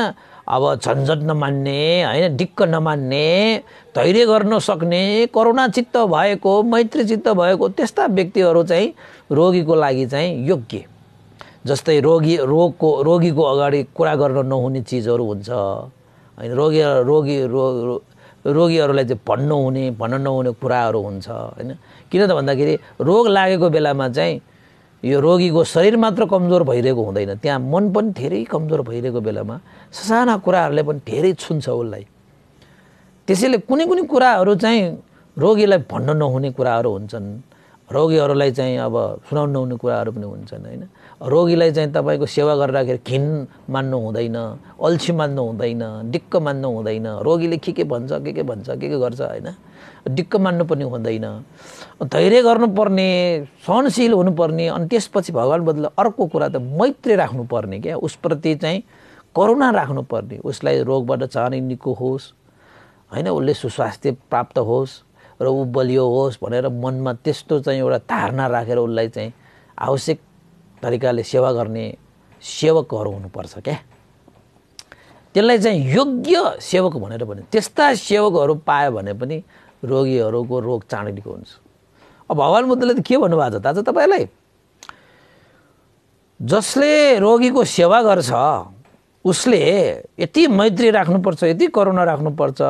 अब झन्झट नमान्ने होइन दिक्क नमान्ने धैर्य गर्न सक्ने करुणा चित्त भएको मैत्री चित्त भएको त्यस्ता व्यक्तिहरू चाहिँ रोगीको लागि चाहिँ योग्य जस्तै रोगी रोगको रोगीको अगाडि कुरा गर्न नहुने चिजहरू हुन्छ होइन रोगी रोगी रो रोगीहरूलाई चाहिँ भन्नु हुने भन्न नहुने कुराहरू हुन्छ होइन किन त भन्दाखेरि रोग लागेको बेलामा चाहिँ यो रोगीको शरीर मात्र कमजोर भइरहेको हुँदैन त्यहाँ मन पनि धेरै कमजोर भइरहेको बेलामा ससाना कुराहरूले पनि धेरै छुन्छ उसलाई त्यसैले कुनै कुनै कुराहरू चाहिँ रोगीलाई भन्न नहुने कुराहरू हुन्छन् रोगीहरूलाई चाहिँ अब सुनाउनु नहुने कुराहरू पनि हुन्छन् होइन रोगीलाई चाहिँ तपाईँको सेवा गर्दाखेरि घिन मान्नु हुँदैन अल्छी मान्नु हुँदैन दिक्क मान्नु हुँदैन रोगीले के के भन्छ के के भन्छ के के गर्छ होइन दिक्क मान्नु पनि हुँदैन धैर्य गर्नुपर्ने सहनशील हुनुपर्ने अनि त्यसपछि भगवान् बदल अर्को कुरा त मैत्री राख्नुपर्ने क्या उसप्रति चाहिँ करुणा राख्नुपर्ने उसलाई रोगबाट चाँडै निको होस् होइन उसले सुस्वास्थ्य प्राप्त होस् र ऊ बलियो होस् भनेर मनमा त्यस्तो चाहिँ एउटा धारणा राखेर उसलाई चाहिँ आवश्यक तरिकाले सेवा गर्ने सेवकहरू हुनुपर्छ क्या त्यसलाई चाहिँ योग्य सेवक भनेर भन्यो त्यस्ता सेवकहरू पायो भने पनि रोगीहरूको रोग चाँडै निको हुन्छ अब हवाल मुद्दाले त के भन्नुभएको छ दाजु तपाईँलाई जसले रोगीको सेवा गर्छ उसले यति मैत्री राख्नुपर्छ यति करुणा राख्नुपर्छ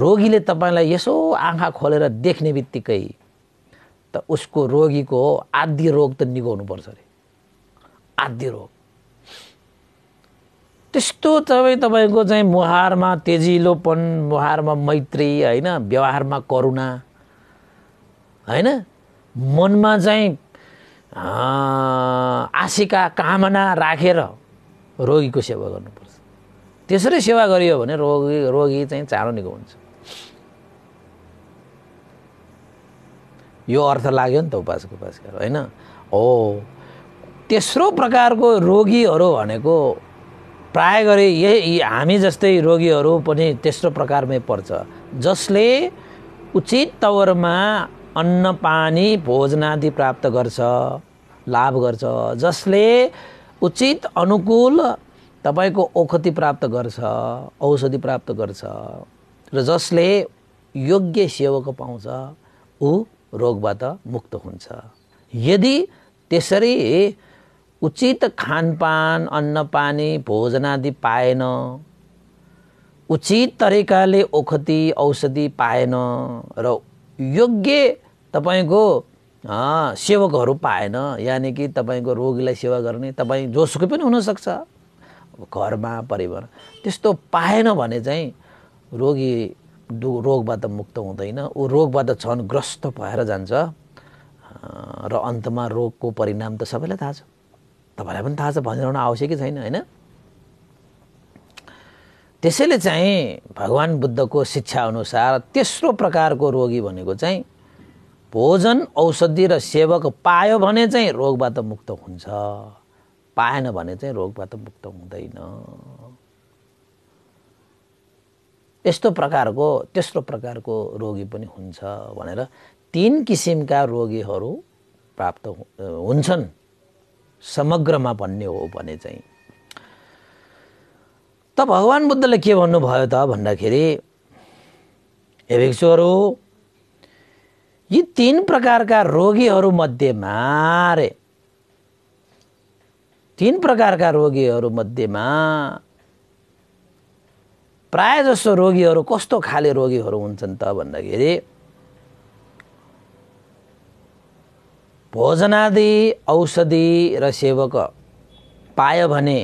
रोगीले तपाईँलाई यसो आँखा खोलेर देख्ने बित्तिकै त उसको रोगीको आद्य रोग त निको हुनुपर्छ अरे आद्य रोग त्यस्तो तपाईँ तपाईँको चाहिँ मुहारमा तेजिलोपन मुहारमा मैत्री होइन व्यवहारमा करुणा होइन मनमा चाहिँ आशिका कामना राखेर रोगीको सेवा गर्नुपर्छ त्यसरी सेवा गरियो भने रोगी रोगी चाहिँ चाँडो निको हुन्छ यो अर्थ लाग्यो नि त उपासको उपासकार होइन हो तेस्रो प्रकारको रोगीहरू भनेको प्राय गरी यही हामी जस्तै रोगीहरू पनि तेस्रो प्रकारमै पर्छ जसले उचित तवरमा अन्न पानी भोजनादि प्राप्त गर्छ लाभ गर्छ जसले उचित अनुकूल तपाईँको औखती प्राप्त गर्छ औषधि प्राप्त गर्छ र जसले योग्य सेवक पाउँछ ऊ रोगबाट मुक्त हुन्छ यदि त्यसरी उचित खानपान अन्नपानी भोजनादि पाएन उचित तरिकाले औखती औषधि पाएन र योग्य तपाईँको सेवकहरू पाएन यानि कि तपाईँको रोगीलाई सेवा गर्ने तपाईँ जोसुकै पनि हुनसक्छ घरमा परिवार त्यस्तो पाएन भने चाहिँ रोगी रोगबाट मुक्त हुँदैन ऊ रोगबाट क्षणग्रस्त भएर जान्छ र अन्तमा रोगको परिणाम त सबैलाई थाहा छ तपाईँलाई पनि थाहा छ भनिरहनु आवश्यकै छैन होइन त्यसैले चाहिँ भगवान् बुद्धको शिक्षाअनुसार तेस्रो प्रकारको रोगी भनेको चाहिँ भोजन औषधि र सेवक पायो भने चाहिँ रोगबाट मुक्त हुन्छ पाएन भने चाहिँ रोगबाट मुक्त हुँदैन यस्तो प्रकारको तेस्रो प्रकारको रोगी पनि हुन्छ भनेर तिन किसिमका रोगीहरू प्राप्त हुन्छन् समग्रमा भन्ने हो भने चाहिँ त भगवान् बुद्धले के भन्नुभयो त भन्दाखेरि हे भिक्षुहरू यी तिन प्रकारका रोगीहरूमध्येमा रे तिन प्रकारका रोगीहरूमध्येमा प्राय जसो रोगीहरू कस्तो खाले रोगीहरू हुन्छन् त भन्दाखेरि भोजनादि औषधि र सेवक पायो भने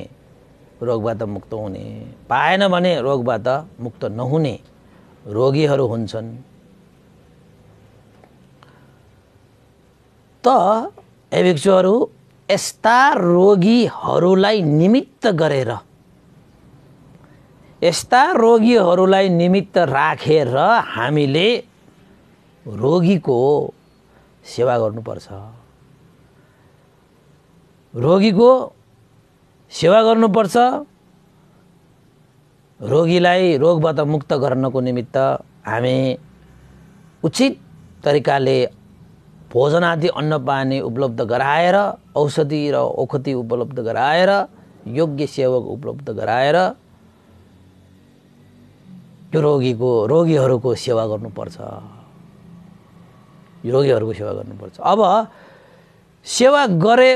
रोगबाट मुक्त हुने पाएन भने रोगबाट मुक्त नहुने रोगीहरू हुन्छन् त हे यस्ता रोगीहरूलाई निमित्त गरेर यस्ता रोगीहरूलाई निमित्त राखेर रा, हामीले रोगीको सेवा गर्नुपर्छ रोगीको सेवा गर्नुपर्छ रोगीलाई रोगबाट मुक्त गर्नको निमित्त हामी उचित तरिकाले भोजनादि आदि उपलब्ध गराएर औषधि र औखति उपलब्ध गराएर योग्य सेवक उपलब्ध गराएर यो रोगीको रोगीहरूको सेवा गर्नुपर्छ रोगीहरूको सेवा गर्नुपर्छ अब सेवा गरे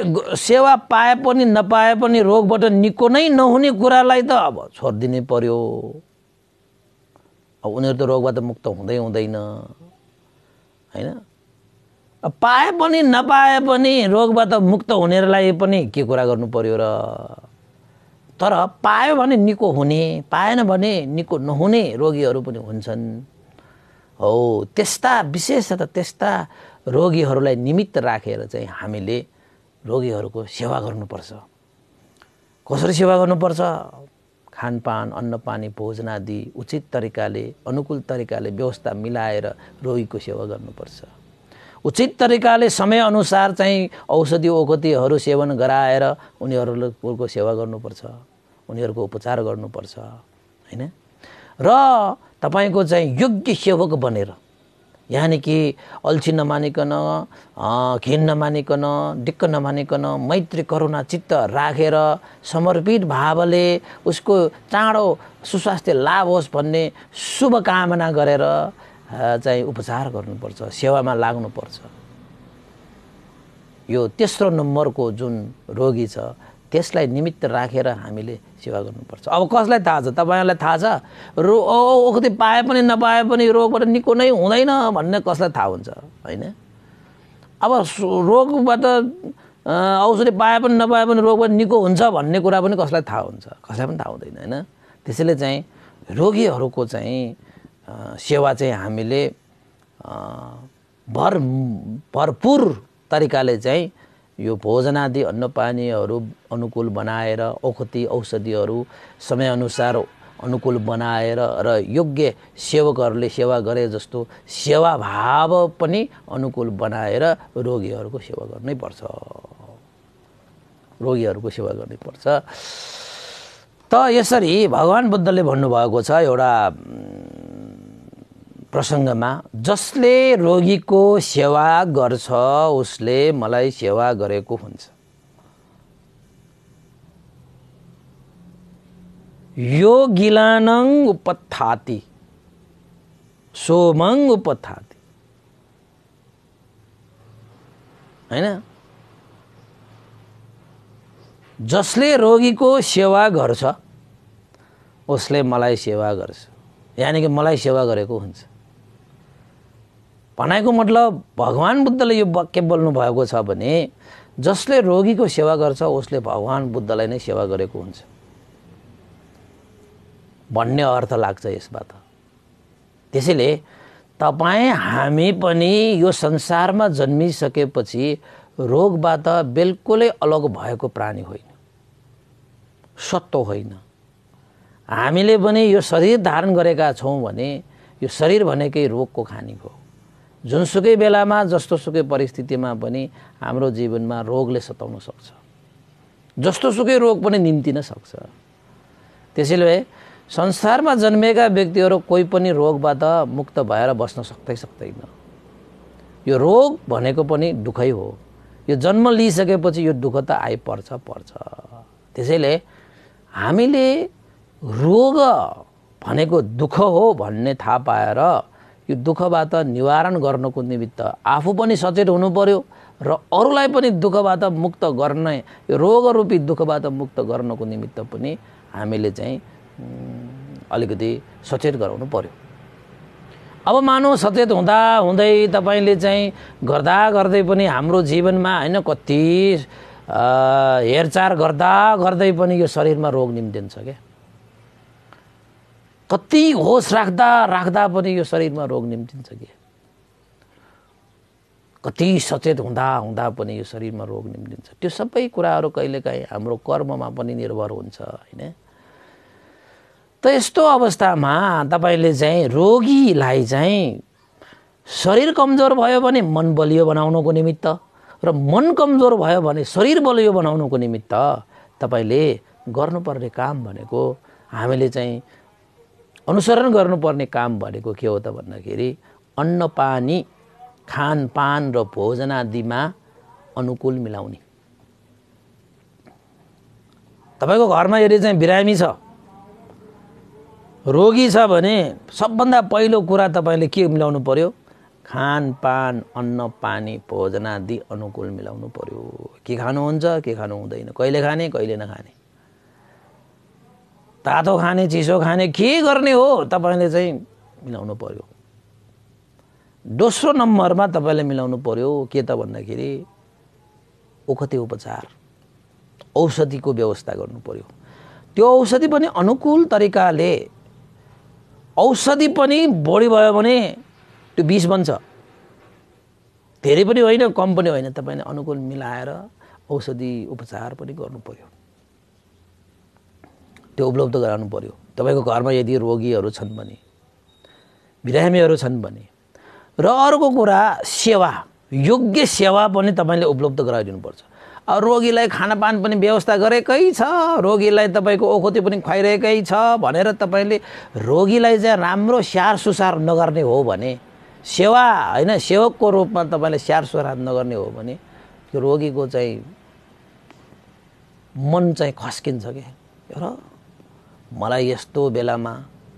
सेवा पाए पनि नपाए पनि रोगबाट निको नै नहुने कुरालाई त अब छोडिदिनै पर्यो अब उनीहरू त रोगबाट मुक्त हुँदै हुँदैन होइन पाए पनि नपाए पनि रोगबाट मुक्त हुनेलाई पनि के कुरा गर्नु पर्यो र तर पायो भने निको हुने पाएन भने निको नहुने रोगीहरू पनि हुन्छन् हो त्यस्ता विशेषतः त्यस्ता रोगीहरूलाई निमित्त राखेर चाहिँ हामीले रोगीहरूको सेवा गर्नुपर्छ कसरी सेवा गर्नुपर्छ खानपान अन्नपानी भोजनादि उचित तरिकाले अनुकूल तरिकाले व्यवस्था मिलाएर रोगीको सेवा गर्नुपर्छ उचित तरिकाले समयअनुसार चाहिँ औषधि औखतिहरू सेवन गराएर उनीहरूको सेवा गर्नुपर्छ उनीहरूको उपचार गर्नुपर्छ होइन र तपाईँको चाहिँ योग्य सेवक बनेर यानि कि अल्छी नमानिकन घिन नमानिकन डिक्क नमानिकन मैत्री करुणा चित्त राखेर समर्पित भावले उसको चाँडो सुस्वास्थ्य लाभ होस् भन्ने शुभकामना गरेर चाहिँ उपचार गर्नुपर्छ सेवामा लाग्नुपर्छ यो तेस्रो नम्बरको जुन रोगी छ त्यसलाई निमित्त राखेर हामीले सेवा गर्नुपर्छ अब कसलाई थाहा छ तपाईँहरूलाई थाहा छ रो कति पाए पनि नपाए पनि रोगबाट निको नै हुँदैन भन्ने कसलाई थाहा हुन्छ होइन अब रोगबाट औषधि पाए पनि नपाए पनि रोगबाट निको हुन्छ भन्ने कुरा पनि कसलाई थाहा हुन्छ कसलाई पनि थाहा हुँदैन होइन त्यसैले चाहिँ रोगीहरूको चाहिँ सेवा चाहिँ हामीले भर भरपूर तरिकाले चाहिँ यो भोजनादि अन्नपानीहरू अनुकूल बनाएर औखती औषधिहरू समयअनुसार अनुकूल बनाएर र योग्य सेवकहरूले सेवा गरे जस्तो सेवा भाव पनि अनुकूल बनाएर रोगीहरूको सेवा गर्नै पर्छ रोगीहरूको सेवा गर्नै पर्छ त यसरी भगवान् बुद्धले भन्नुभएको छ एउटा प्रसङ्गमा जसले रोगीको सेवा गर्छ उसले मलाई सेवा गरेको हुन्छ यो गिलानङ उपथाती सोमङ उपथाती होइन जसले रोगीको सेवा गर्छ उसले मलाई सेवा गर्छ यानि कि मलाई सेवा गरेको हुन्छ भनाएको मतलब भगवान् बुद्धले यो वाक्य बोल्नु भएको छ भने जसले रोगीको सेवा गर्छ उसले भगवान् बुद्धलाई नै सेवा गरेको हुन्छ भन्ने अर्थ लाग्छ यसबाट त्यसैले तपाईँ हामी पनि यो संसारमा जन्मिसकेपछि रोगबाट बिल्कुलै अलग भएको प्राणी होइन सत्व होइन हामीले पनि यो शरीर धारण गरेका छौँ भने यो शरीर भनेकै रोगको खानी हो जुनसुकै बेलामा जस्तोसुकै परिस्थितिमा पनि हाम्रो जीवनमा रोगले सताउन सक्छ जस्तोसुकै रोग पनि निम्तिन सक्छ त्यसैले संसारमा जन्मेका व्यक्तिहरू कोही पनि रोगबाट मुक्त भएर बस्न सक्दै सक्दैन यो रोग भनेको पनि दुःखै हो यो जन्म लिइसकेपछि यो दुःख त आइपर्छ पर्छ त्यसैले हामीले रोग भनेको दुःख हो भन्ने थाहा पाएर यो दुःखबाट निवारण गर्नको निमित्त आफू पनि सचेत हुनु पर्यो र अरूलाई पनि दुःखबाट मुक्त गर्ने यो रोगरूपी दुःखबाट मुक्त गर्नको निमित्त पनि हामीले चाहिँ अलिकति सचेत गराउनु पर्यो अब मानव सचेत हुँदा हुँदै तपाईँले चाहिँ गर्दा गर्दै पनि हाम्रो जीवनमा होइन कति हेरचाह गर्दा गर्दै पनि यो शरीरमा रोग निम्तिन्छ क्या कति होस राख्दा राख्दा पनि यो शरीरमा रोग निम्तिन्छ कि कति सचेत हुँदा हुँदा पनि यो शरीरमा रोग निम्तिन्छ त्यो सबै कुराहरू कहिलेकाहीँ हाम्रो कर्ममा पनि निर्भर हुन्छ होइन त यस्तो अवस्थामा तपाईँले चाहिँ रोगीलाई चाहिँ शरीर कमजोर भयो भने मन बलियो बनाउनुको निमित्त र मन कमजोर भयो भने शरीर बलियो बनाउनुको निमित्त तपाईँले गर्नुपर्ने काम भनेको हामीले चाहिँ अनुसरण गर्नुपर्ने काम भनेको के हो त भन्दाखेरि अन्नपानी खानपान र भोजनादिमा अनुकूल मिलाउने तपाईँको घरमा यदि चाहिँ बिरामी छ रोगी छ भने सबभन्दा पहिलो कुरा तपाईँले के मिलाउनु पर्यो खानपान अन्न पानी भोजनादि अनुकूल मिलाउनु पर्यो के खानुहुन्छ के खानु हुँदैन कहिले खाने कहिले नखाने तातो खाने चिसो खाने के गर्ने हो तपाईँले चाहिँ मिलाउनु पऱ्यो दोस्रो नम्बरमा तपाईँले मिलाउनु पऱ्यो के त भन्दाखेरि ओखते उपचार औषधिको व्यवस्था गर्नु पऱ्यो त्यो औषधि पनि अनुकूल तरिकाले औषधि पनि बढी भयो भने त्यो बिस बन्छ धेरै पनि होइन कम पनि होइन तपाईँले अनुकूल मिलाएर औषधि उपचार पनि गर्नु त्यो उपलब्ध गराउनु पऱ्यो तपाईँको घरमा यदि रोगीहरू छन् भने बिरामीहरू छन् भने र अर्को कुरा सेवा योग्य सेवा पनि तपाईँले उपलब्ध पर्छ अब रोगीलाई खानापान पनि व्यवस्था गरेकै छ रोगीलाई तपाईँको ओखोती पनि खुवाइरहेकै छ भनेर तपाईँले रोगीलाई चाहिँ राम्रो स्याहार सुसार नगर्ने हो भने सेवा होइन सेवकको रूपमा तपाईँले स्याहार सुसार नगर्ने हो भने त्यो रोगीको चाहिँ मन चाहिँ खस्किन्छ क्या र मलाई यस्तो बेलामा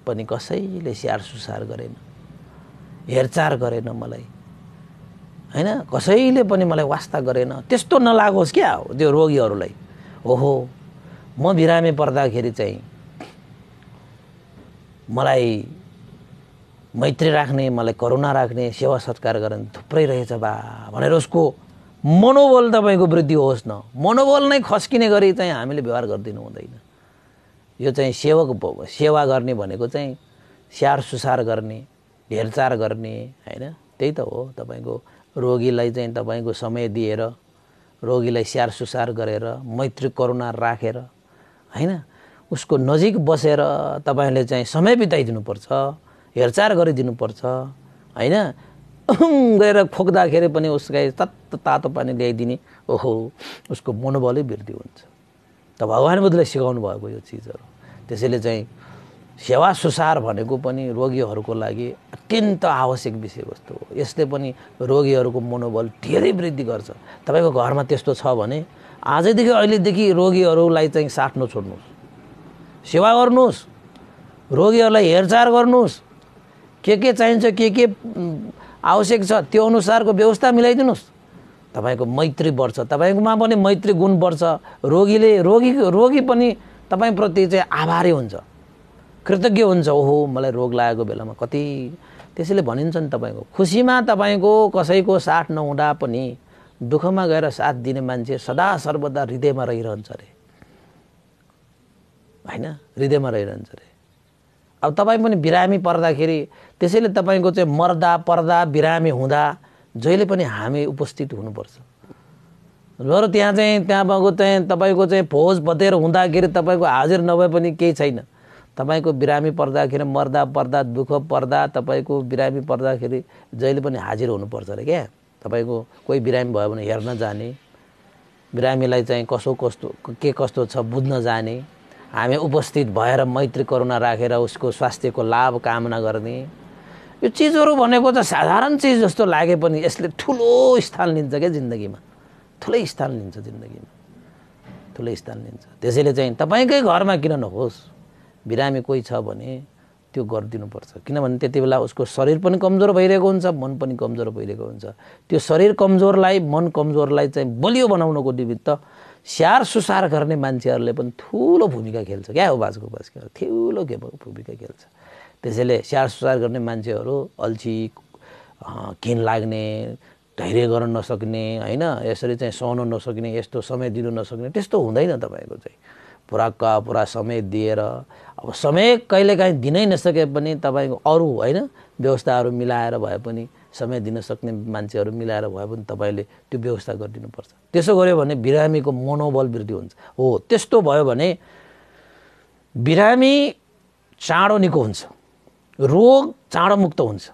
पनि कसैले स्याहार सुसार गरेन हेरचाह गरेन मलाई होइन कसैले पनि मलाई वास्ता गरेन त्यस्तो नलागोस् क्या हो त्यो रोगीहरूलाई ओहो म बिरामी पर्दाखेरि चाहिँ मलाई मैत्री राख्ने मलाई करुणा राख्ने सेवा सत्कार गर्ने थुप्रै रहेछ बा भनेर उसको मनोबल तपाईँको वृद्धि होस् न मनोबल नै खस्किने गरी चाहिँ हामीले व्यवहार गरिदिनु हुँदैन यो चाहिँ सेवक सेवा गर्ने भनेको चाहिँ स्याहार सुसार गर्ने हेरचाह गर्ने होइन त्यही त हो तपाईँको रोगीलाई चाहिँ तपाईँको समय दिएर रोगीलाई स्याहार सुसार गरेर मैत्री करुणा राखेर होइन उसको नजिक बसेर तपाईँले चाहिँ समय बिताइदिनुपर्छ हेरचाह गरिदिनुपर्छ होइन गएर खोक्दाखेरि पनि उसलाई तत्त तातो पानी ल्याइदिने ओहो उसको मनोबलै वृद्धि हुन्छ त भगवान् बुद्धलाई सिकाउनु भएको यो चिजहरू त्यसैले चाहिँ सेवा सुसार भनेको पनि रोगीहरूको लागि अत्यन्त आवश्यक विषयवस्तु हो यसले पनि रोगीहरूको मनोबल धेरै वृद्धि गर्छ तपाईँको घरमा त्यस्तो छ भने आजदेखि अहिलेदेखि रोगीहरूलाई चाहिँ साट्नु छोड्नुहोस् सेवा गर्नुहोस् रोगीहरूलाई हेरचाह गर्नुहोस् के के चाहिन्छ के के आवश्यक छ त्यो अनुसारको व्यवस्था मिलाइदिनुहोस् तपाईँको मैत्री बढ्छ तपाईँकोमा पनि मैत्री गुण बढ्छ रोगीले रोगी रोगी पनि तपाईँप्रति चाहिँ आभारी हुन्छ कृतज्ञ हुन्छ ओहो मलाई रोग लागेको बेलामा कति त्यसैले भनिन्छ नि तपाईँको खुसीमा तपाईँको कसैको साथ नहुँदा पनि दुःखमा गएर साथ दिने मान्छे सदा सर्वदा हृदयमा रहिरहन्छ अरे होइन हृदयमा रहिरहन्छ अरे अब तपाईँ पनि बिरामी पर्दाखेरि त्यसैले तपाईँको चाहिँ मर्दा पर्दा बिरामी हुँदा जहिले पनि हामी उपस्थित हुनुपर्छ र त्यहाँ चाहिँ त्यहाँ भएको चाहिँ तपाईँको चाहिँ फौज बतेर हुँदाखेरि तपाईँको हाजिर नभए पनि केही छैन तपाईँको बिरामी पर्दाखेरि मर्दा पर्दा दुःख पर्दा तपाईँको बिरामी पर्दाखेरि जहिले पनि हाजिर हुनुपर्छ अरे क्या तपाईँको कोही बिरामी भयो भने हेर्न जाने बिरामीलाई चाहिँ कसो कस्तो के कस्तो छ बुझ्न जाने हामी उपस्थित भएर मैत्री करुणा राखेर रा, उसको स्वास्थ्यको लाभ कामना गर्ने यो चिजहरू भनेको त साधारण चिज जस्तो लागे पनि यसले ठुलो स्थान लिन्छ क्या जिन्दगीमा ठुलै स्थान लिन्छ जिन्दगीमा ठुलै स्थान लिन्छ त्यसैले चाहिँ तपाईँकै घरमा किन नहोस् बिरामी कोही छ भने त्यो गरिदिनुपर्छ किनभने त्यति बेला उसको शरीर पनि कमजोर भइरहेको हुन्छ मन पनि कमजोर भइरहेको हुन्छ त्यो शरीर कमजोरलाई मन कमजोरलाई चाहिँ बलियो बनाउनको निमित्त स्याहार सुसार गर्ने मान्छेहरूले पनि ठुलो भूमिका खेल्छ क्या हो बाजको के ठुलो भूमिका खेल्छ त्यसैले स्याहार सुसार गर्ने मान्छेहरू अल्छी किन लाग्ने धैर्य गर्न नसक्ने होइन यसरी चाहिँ सहन नसक्ने यस्तो समय दिनु नसक्ने त्यस्तो हुँदैन तपाईँको चाहिँ पुरा क पुरा समय दिएर अब समय कहिलेकाहीँ दिनै नसके पनि तपाईँको अरू होइन व्यवस्थाहरू मिलाएर भए पनि समय दिन सक्ने मान्छेहरू मिलाएर भए पनि तपाईँले त्यो व्यवस्था गरिदिनुपर्छ त्यसो गऱ्यो भने बिरामीको मनोबल वृद्धि हुन्छ हो त्यस्तो भयो भने बिरामी चाँडो निको हुन्छ रोग चाँडो मुक्त हुन्छ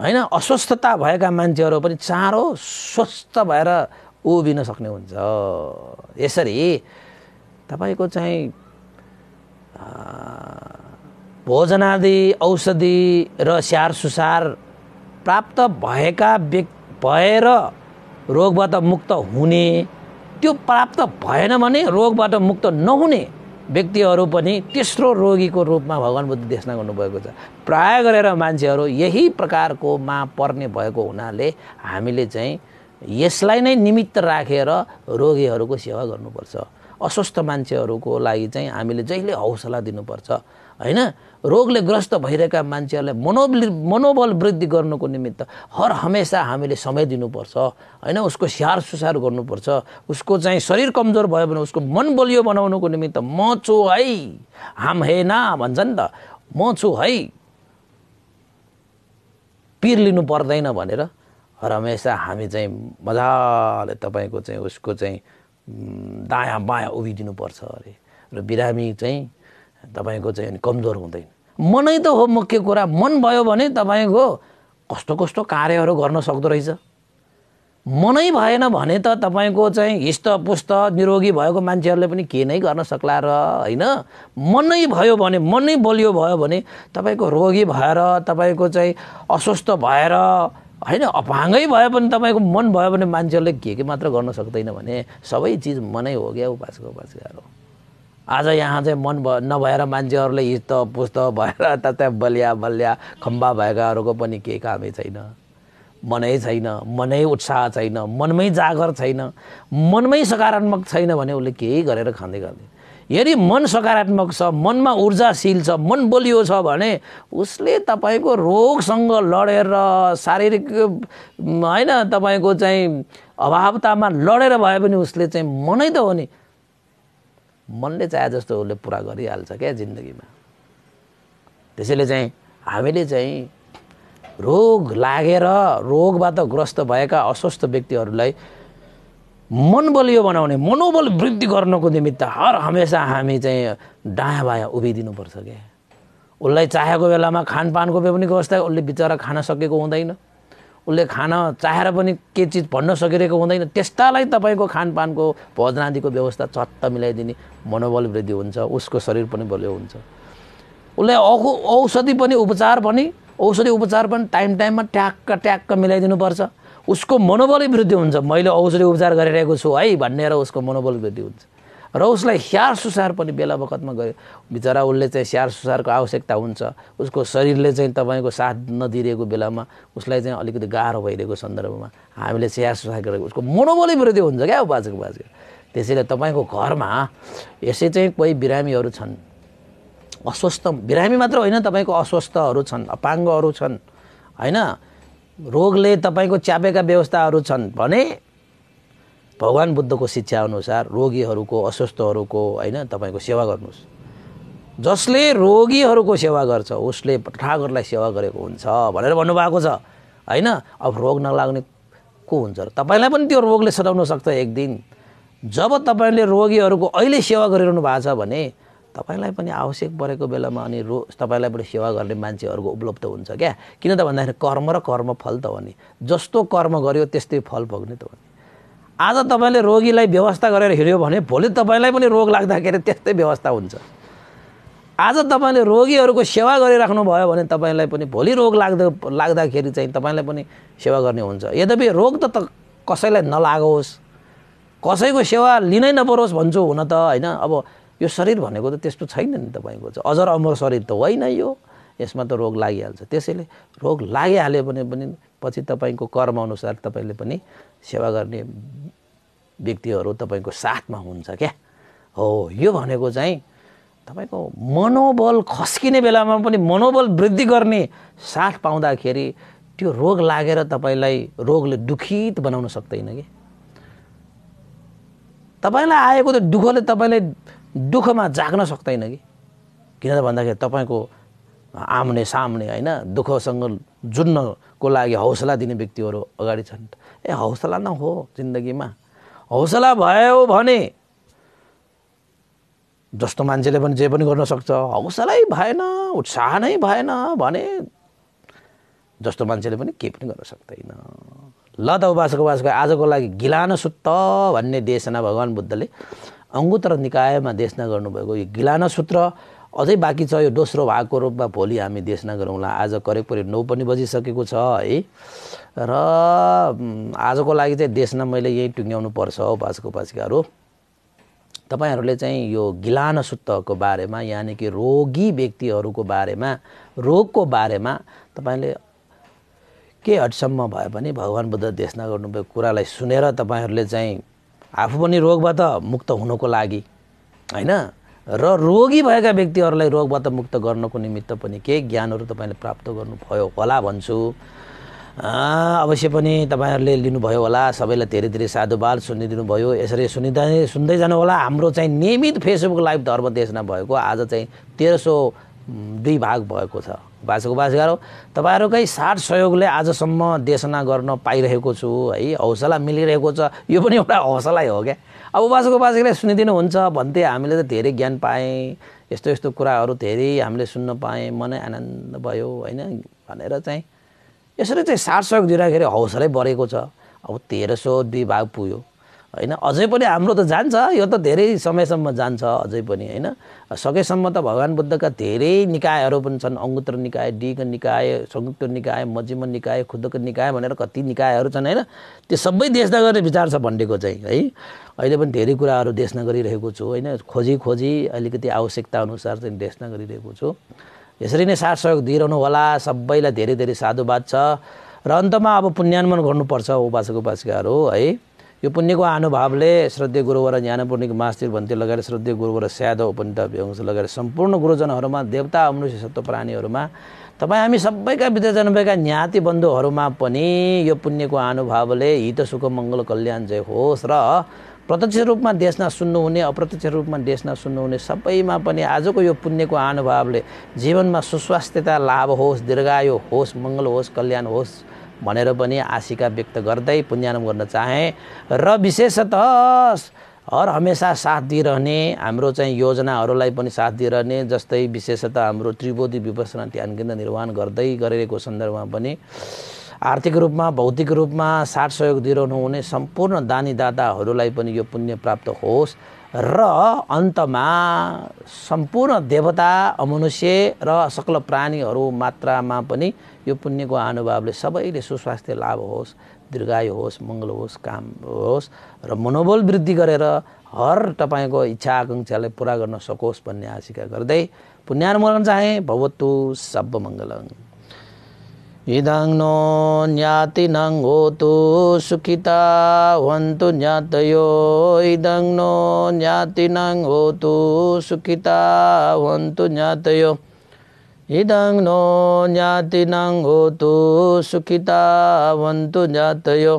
होइन अस्वस्थता भएका मान्छेहरू पनि चाँडो स्वस्थ भएर उभिन सक्ने हुन्छ यसरी तपाईँको चाहिँ भोजनादि औषधि र स्याहार सुसार प्राप्त भएका व्यक् भएर रोगबाट मुक्त हुने त्यो प्राप्त भएन भने रोगबाट मुक्त नहुने व्यक्तिहरू पनि तेस्रो रोगीको रूपमा भगवान् बुद्ध देशना गर्नुभएको छ प्राय गरेर मान्छेहरू यही प्रकारकोमा पर्ने भएको हुनाले हामीले चाहिँ यसलाई नै निमित्त राखेर रोगीहरूको सेवा गर्नुपर्छ अस्वस्थ मान्छेहरूको लागि चाहिँ हामीले जहिले हौसला दिनुपर्छ होइन रोगले ग्रस्त भइरहेका मान्छेहरूलाई मनोबल मनोबल वृद्धि गर्नुको निमित्त हर हमेसा हामीले समय दिनुपर्छ होइन उसको स्याहार सुसार गर्नुपर्छ उसको चाहिँ शरीर कमजोर भयो भने उसको मन बलियो बनाउनुको निमित्त म छु है हाम हे ना भन्छ नि त म छु है पिर लिनु पर्दैन भनेर हर हमेसा हामी चाहिँ मजाले तपाईँको चाहिँ उसको चाहिँ दायाँ बायाँ उभिदिनुपर्छ अरे र बिरामी चाहिँ तपाईँको चाहिँ कमजोर हुँदैन मनै त हो मुख्य कुरा मन भयो भने तपाईँको कस्तो कस्तो कार्यहरू गर्न सक्दो रहेछ मनै भएन भने त तपाईँको चाहिँ हिस्त पुस्त निरोगी भएको मान्छेहरूले पनि के नै गर्न सक्ला र होइन मनै भयो भने मनै बलियो भयो भने तपाईँको रोगी भएर तपाईँको चाहिँ अस्वस्थ भएर होइन अपाङ्गै भयो भने तपाईँको मन भयो भने मान्छेहरूले के के मात्र गर्न सक्दैन भने सबै चिज मनै हो क्या उपासको उपासहरू आज यहाँ चाहिँ मन भ नभएर मान्छेहरूले हिस्त पुस्त भएर त त्यहाँ बलिया बलिया खम्बा भएकाहरूको पनि केही कामै छैन मनै छैन मनै उत्साह छैन मनमै जागर छैन मनमै सकारात्मक छैन भने उसले केही गरेर खाँदै गर्दैन यदि मन सकारात्मक छ मनमा ऊर्जाशील छ मन बलियो छ भने उसले तपाईँको रोगसँग लडेर शारीरिक होइन तपाईँको चाहिँ अभावतामा लडेर भए पनि उसले चाहिँ मनै त हो नि मनले चाहे जस्तो उसले पुरा गरिहाल्छ क्या जिन्दगीमा त्यसैले चाहिँ हामीले चाहिँ रोग लागेर रोगबाट ग्रस्त भएका अस्वस्थ व्यक्तिहरूलाई मन बलियो बनाउने मनोबल वृद्धि गर्नको निमित्त हर हमेसा हामी चाहिँ दायाँ बायाँ उभिदिनुपर्छ क्या उसलाई चाहेको बेलामा खानपानको पनि व्यवस्था उसले बिचरा खान सकेको हुँदैन उसले खान चाहेर पनि के चिज भन्न सकिरहेको हुँदैन त्यस्तालाई तपाईँको खानपानको भोजन आदिको व्यवस्था छत्त मिलाइदिने मनोबल वृद्धि हुन्छ उसको शरीर पनि बलियो हुन्छ उसले औ औषधि पनि उपचार पनि औषधि उपचार पनि टाइम टाइममा ट्याक्क ट्याक्क मिलाइदिनुपर्छ उसको मनोबल वृद्धि हुन्छ मैले औषधि उपचार गरिरहेको छु है र उसको मनोबल वृद्धि हुन्छ र उसलाई स्याहार सुसार पनि बेला बखतमा गऱ्यो बिचरा उसले चाहिँ स्याहार सुसारको आवश्यकता हुन्छ उसको शरीरले चाहिँ तपाईँको साथ नदिइरहेको बेलामा उसलाई चाहिँ अलिकति गाह्रो भइरहेको सन्दर्भमा हामीले स्याहार सुसार गरेको उसको मनोबलै वृद्धि हुन्छ क्या बाजेको बाजेको त्यसैले तपाईँको घरमा यसै चाहिँ कोही बिरामीहरू छन् अस्वस्थ बिरामी मात्र होइन तपाईँको अस्वस्थहरू छन् अपाङ्गहरू छन् होइन रोगले तपाईँको च्यापेका व्यवस्थाहरू छन् भने भगवान् बुद्धको शिक्षाअनुसार रोगीहरूको अस्वस्थहरूको होइन तपाईँको सेवा गर्नुहोस् जसले रोगीहरूको सेवा गर्छ उसले ठाकुरलाई सेवा गरेको हुन्छ भनेर भन्नुभएको छ होइन अब रोग नलाग्ने को हुन्छ र तपाईँलाई पनि त्यो रोगले सताउन सक्छ एक दिन जब तपाईँले रोगीहरूको अहिले सेवा गरिरहनु भएको छ भने तपाईँलाई पनि आवश्यक परेको बेलामा अनि रो तपाईँलाई पनि सेवा गर्ने मान्छेहरूको उपलब्ध हुन्छ क्या किन त भन्दाखेरि कर्म र कर्म फल त हो नि जस्तो कर्म गर्यो त्यस्तै फल भोग्ने त हो नि आज तपाईँले रोगीलाई व्यवस्था गरेर हिँड्यो भने भोलि तपाईँलाई पनि रोग लाग्दाखेरि त्यस्तै व्यवस्था हुन्छ आज तपाईँले रोगीहरूको सेवा गरिराख्नुभयो भने तपाईँलाई पनि भोलि रोग लाग्दा लाग्दाखेरि चाहिँ तपाईँलाई पनि सेवा गर्ने हुन्छ यद्यपि रोग त त कसैलाई नलागोस् कसैको सेवा लिनै नपरोस् भन्छु हुन त होइन अब यो शरीर भनेको त त्यस्तो छैन नि तपाईँको चाहिँ अजर अमर शरीर त होइन यो यसमा त रोग लागिहाल्छ त्यसैले रोग लागिहाल्यो भने पनि पछि तपाईँको कर्मअनुसार तपाईँले पनि सेवा गर्ने व्यक्तिहरू तपाईँको साथमा हुन्छ क्या हो यो भनेको चाहिँ तपाईँको मनोबल खस्किने बेलामा पनि मनोबल वृद्धि गर्ने साथ पाउँदाखेरि त्यो रोग लागेर तपाईँलाई रोगले दुखित बनाउन सक्दैन कि तपाईँलाई आएको त्यो दुःखले तपाईँलाई दुःखमा जाग्न सक्दैन कि किन त भन्दाखेरि तपाईँको आम्ने सामने होइन दुःखसँग जुन्नको लागि हौसला दिने व्यक्तिहरू अगाडि छन् ए हौसला न हो जिन्दगीमा हौसला भयो भने जस्तो मान्छेले पनि जे पनि गर्न सक्छ हौसलै भएन उत्साह नै भएन भने जस्तो मान्छेले पनि केही पनि गर्न सक्दैन ल त उपासको उपासको आजको लागि गिलान सुत्त भन्ने देशना भगवान् बुद्धले अङ्गुत्तर निकायमा देशना गर्नुभएको यो गिलान सूत्र अझै बाँकी छ यो दोस्रो भागको रूपमा भोलि हामी देशना गरौँला आज करिब करिब नौ पनि बजिसकेको छ है र आजको लागि चाहिँ देशना मैले यहीँ टुङ्ग्याउनु पर्छ हो बाँसको बासिकाहरू तपाईँहरूले चाहिँ यो गिलान सुत्तको बारेमा यानि कि रोगी व्यक्तिहरूको बारेमा रोगको बारेमा तपाईँले के हदसम्म भए पनि भगवान् बुद्ध देशना गर्नुभएको कुरालाई सुनेर तपाईँहरूले चाहिँ आफू पनि रोगबाट मुक्त हुनुको लागि होइन र रोगी भएका व्यक्तिहरूलाई रोगबाट मुक्त गर्नको निमित्त पनि केही ज्ञानहरू तपाईँले प्राप्त गर्नुभयो होला भन्छु अवश्य पनि तपाईँहरूले लिनुभयो होला सबैलाई धेरै धेरै साधुवाद सुनिदिनुभयो यसरी सुनिँदै सुन्दै जानु होला हाम्रो चाहिँ नियमित फेसबुक लाइभ धर्म देशना भएको आज चाहिँ तेह्र सौ दुई भाग भएको छ भाषाको बासगार हो तपाईँहरूकै साथ सहयोगले आजसम्म देशना गर्न पाइरहेको छु है हौसला मिलिरहेको छ यो पनि एउटा हौसलै हो क्या अब भाषाको सुनिदिनु सुनिदिनुहुन्छ भन्थे हामीले त धेरै ज्ञान पाएँ यस्तो यस्तो कुराहरू धेरै हामीले सुन्न पाएँ मनै आनन्द भयो होइन भनेर चाहिँ यसरी चाहिँ साथ सहयोग दिँदाखेरि हौसलै बढेको छ अब तेह्र सौ दुई भाग पुग्यो होइन अझै पनि हाम्रो त जान्छ यो त धेरै समयसम्म जान्छ अझै पनि होइन सकेसम्म त भगवान् बुद्धका धेरै निकायहरू पनि छन् अङ्गुत्र निकाय डिग निकाय संयुक्त निकाय मज्जिम निकाय खुदक निकाय भनेर कति निकायहरू छन् होइन त्यो सबै देश गर्ने विचार छ भन्नेको चाहिँ है अहिले पनि धेरै कुराहरू देश नगरिरहेको छु होइन खोजी खोजी अलिकति आवश्यकता अनुसार चाहिँ देशना गरिरहेको छु यसरी नै साथ सहयोग दिइरहनु होला सबैलाई धेरै धेरै साधुवाद छ र अन्तमा अब पुण्यान्वन गर्नुपर्छ उपासक उपासिकाहरू है यो पुण्यको अनुभवले श्रद्धेय गुरुवर ज्ञानपूर्णिको मास्तिर भन्ति लगाएर श्रद्धे गुरुवर स्यादो उपन्त भ्यंश लगाएर सम्पूर्ण गुरुजनहरूमा देवता मनुष्य सत्व प्राणीहरूमा तपाईँ हामी सबैका विद्या जन्मेका ज्ञाति बन्धुहरूमा पनि यो पुण्यको अनुभवले हित सुख मङ्गल कल्याण जय होस् र प्रत्यक्ष रूपमा देशना सुन्नुहुने अप्रत्यक्ष रूपमा देशना सुन्नुहुने सबैमा पनि आजको यो पुण्यको अनुभवले जीवनमा सुस्वास्थ्यता लाभ होस् दीर्घायु होस् मङ्गल होस् कल्याण होस् भनेर पनि आशिका व्यक्त गर्दै पुण्यानम गर्न चाहे र विशेषतः हर हमेसा साथ दिइरहने हाम्रो चाहिँ योजनाहरूलाई पनि साथ दिइरहने जस्तै विशेषतः हाम्रो त्रिबोधी विपसना ध्यान केन्द्र निर्माण गर्दै गरिरहेको सन्दर्भमा पनि आर्थिक रूपमा भौतिक रूपमा साथ सहयोग दिइरहनु हुने सम्पूर्ण दानी दाताहरूलाई पनि यो पुण्य प्राप्त होस् र अन्तमा सम्पूर्ण देवता अमनुष्य र सकल प्राणीहरू मात्रामा पनि यो पुण्यको अनुभवले सबैले सुस्वास्थ्य लाभ होस् दीर्घायु होस् मङ्गल होस् काम होस् र मनोबल वृद्धि गरेर हर तपाईँको इच्छा आकाङ्क्षालाई पुरा गर्न सकोस् भन्ने आशिका गर्दै पुण्यानुमोलन चाहे भवतु सब मङ्गलङ इदं नो ज्ञातिनङ होतु सुखिता हुन्तु ज्ञातयो इदं नो ज्ञातिनङ होतु सुखिता हुन्तु ज्ञातयो ඉදං නෝ ඥාතිනං හෝතු සුකිතාවන්තු ජාතයෝ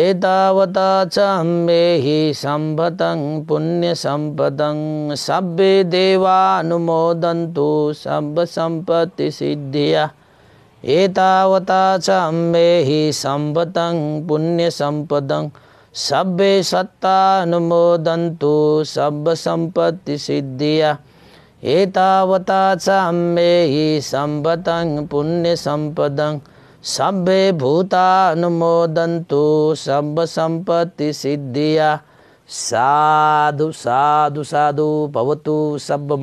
ඒතාවතාචම්මෙහි සම්පතං පුුණ්්‍ය සම්පතං සබ්බේ දේවා අනුමෝදන්තු සබ්බ සම්පති සිද්ධිය ඒතාවතාචම්මෙහි සම්පතං පුුණ්්‍ය සම්පතං සබ්බේ සත්තා අනුමෝදන්තු සබ්බ සම්පති සිද්ධිය एतावता च अम्मेहि सम्पतं पुण्यसम्पदं सभ्ये भूतानुमोदन्तु सिद्धिया साधु साधु साधु भवतु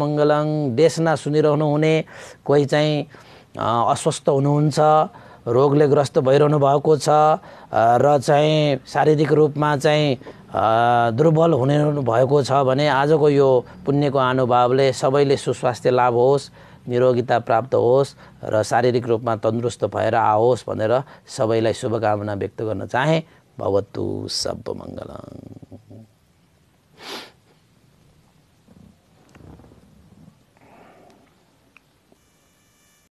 मङ्गलङ देशना हुने कोही चाहिँ अस्वस्थ हुनुहुन्छ रोगले ग्रस्त भइरहनु भएको छ र चाहिँ शारीरिक रूपमा चाहिँ दुर्बल हुने भएको छ भने आजको यो पुण्यको अनुभवले सबैले सुस्वास्थ्य लाभ होस् निरोगिता प्राप्त होस् र शारीरिक रूपमा तन्दुरुस्त भएर आओस् भनेर सबैलाई शुभकामना व्यक्त गर्न चाहे भवतु सब मङ्गलङ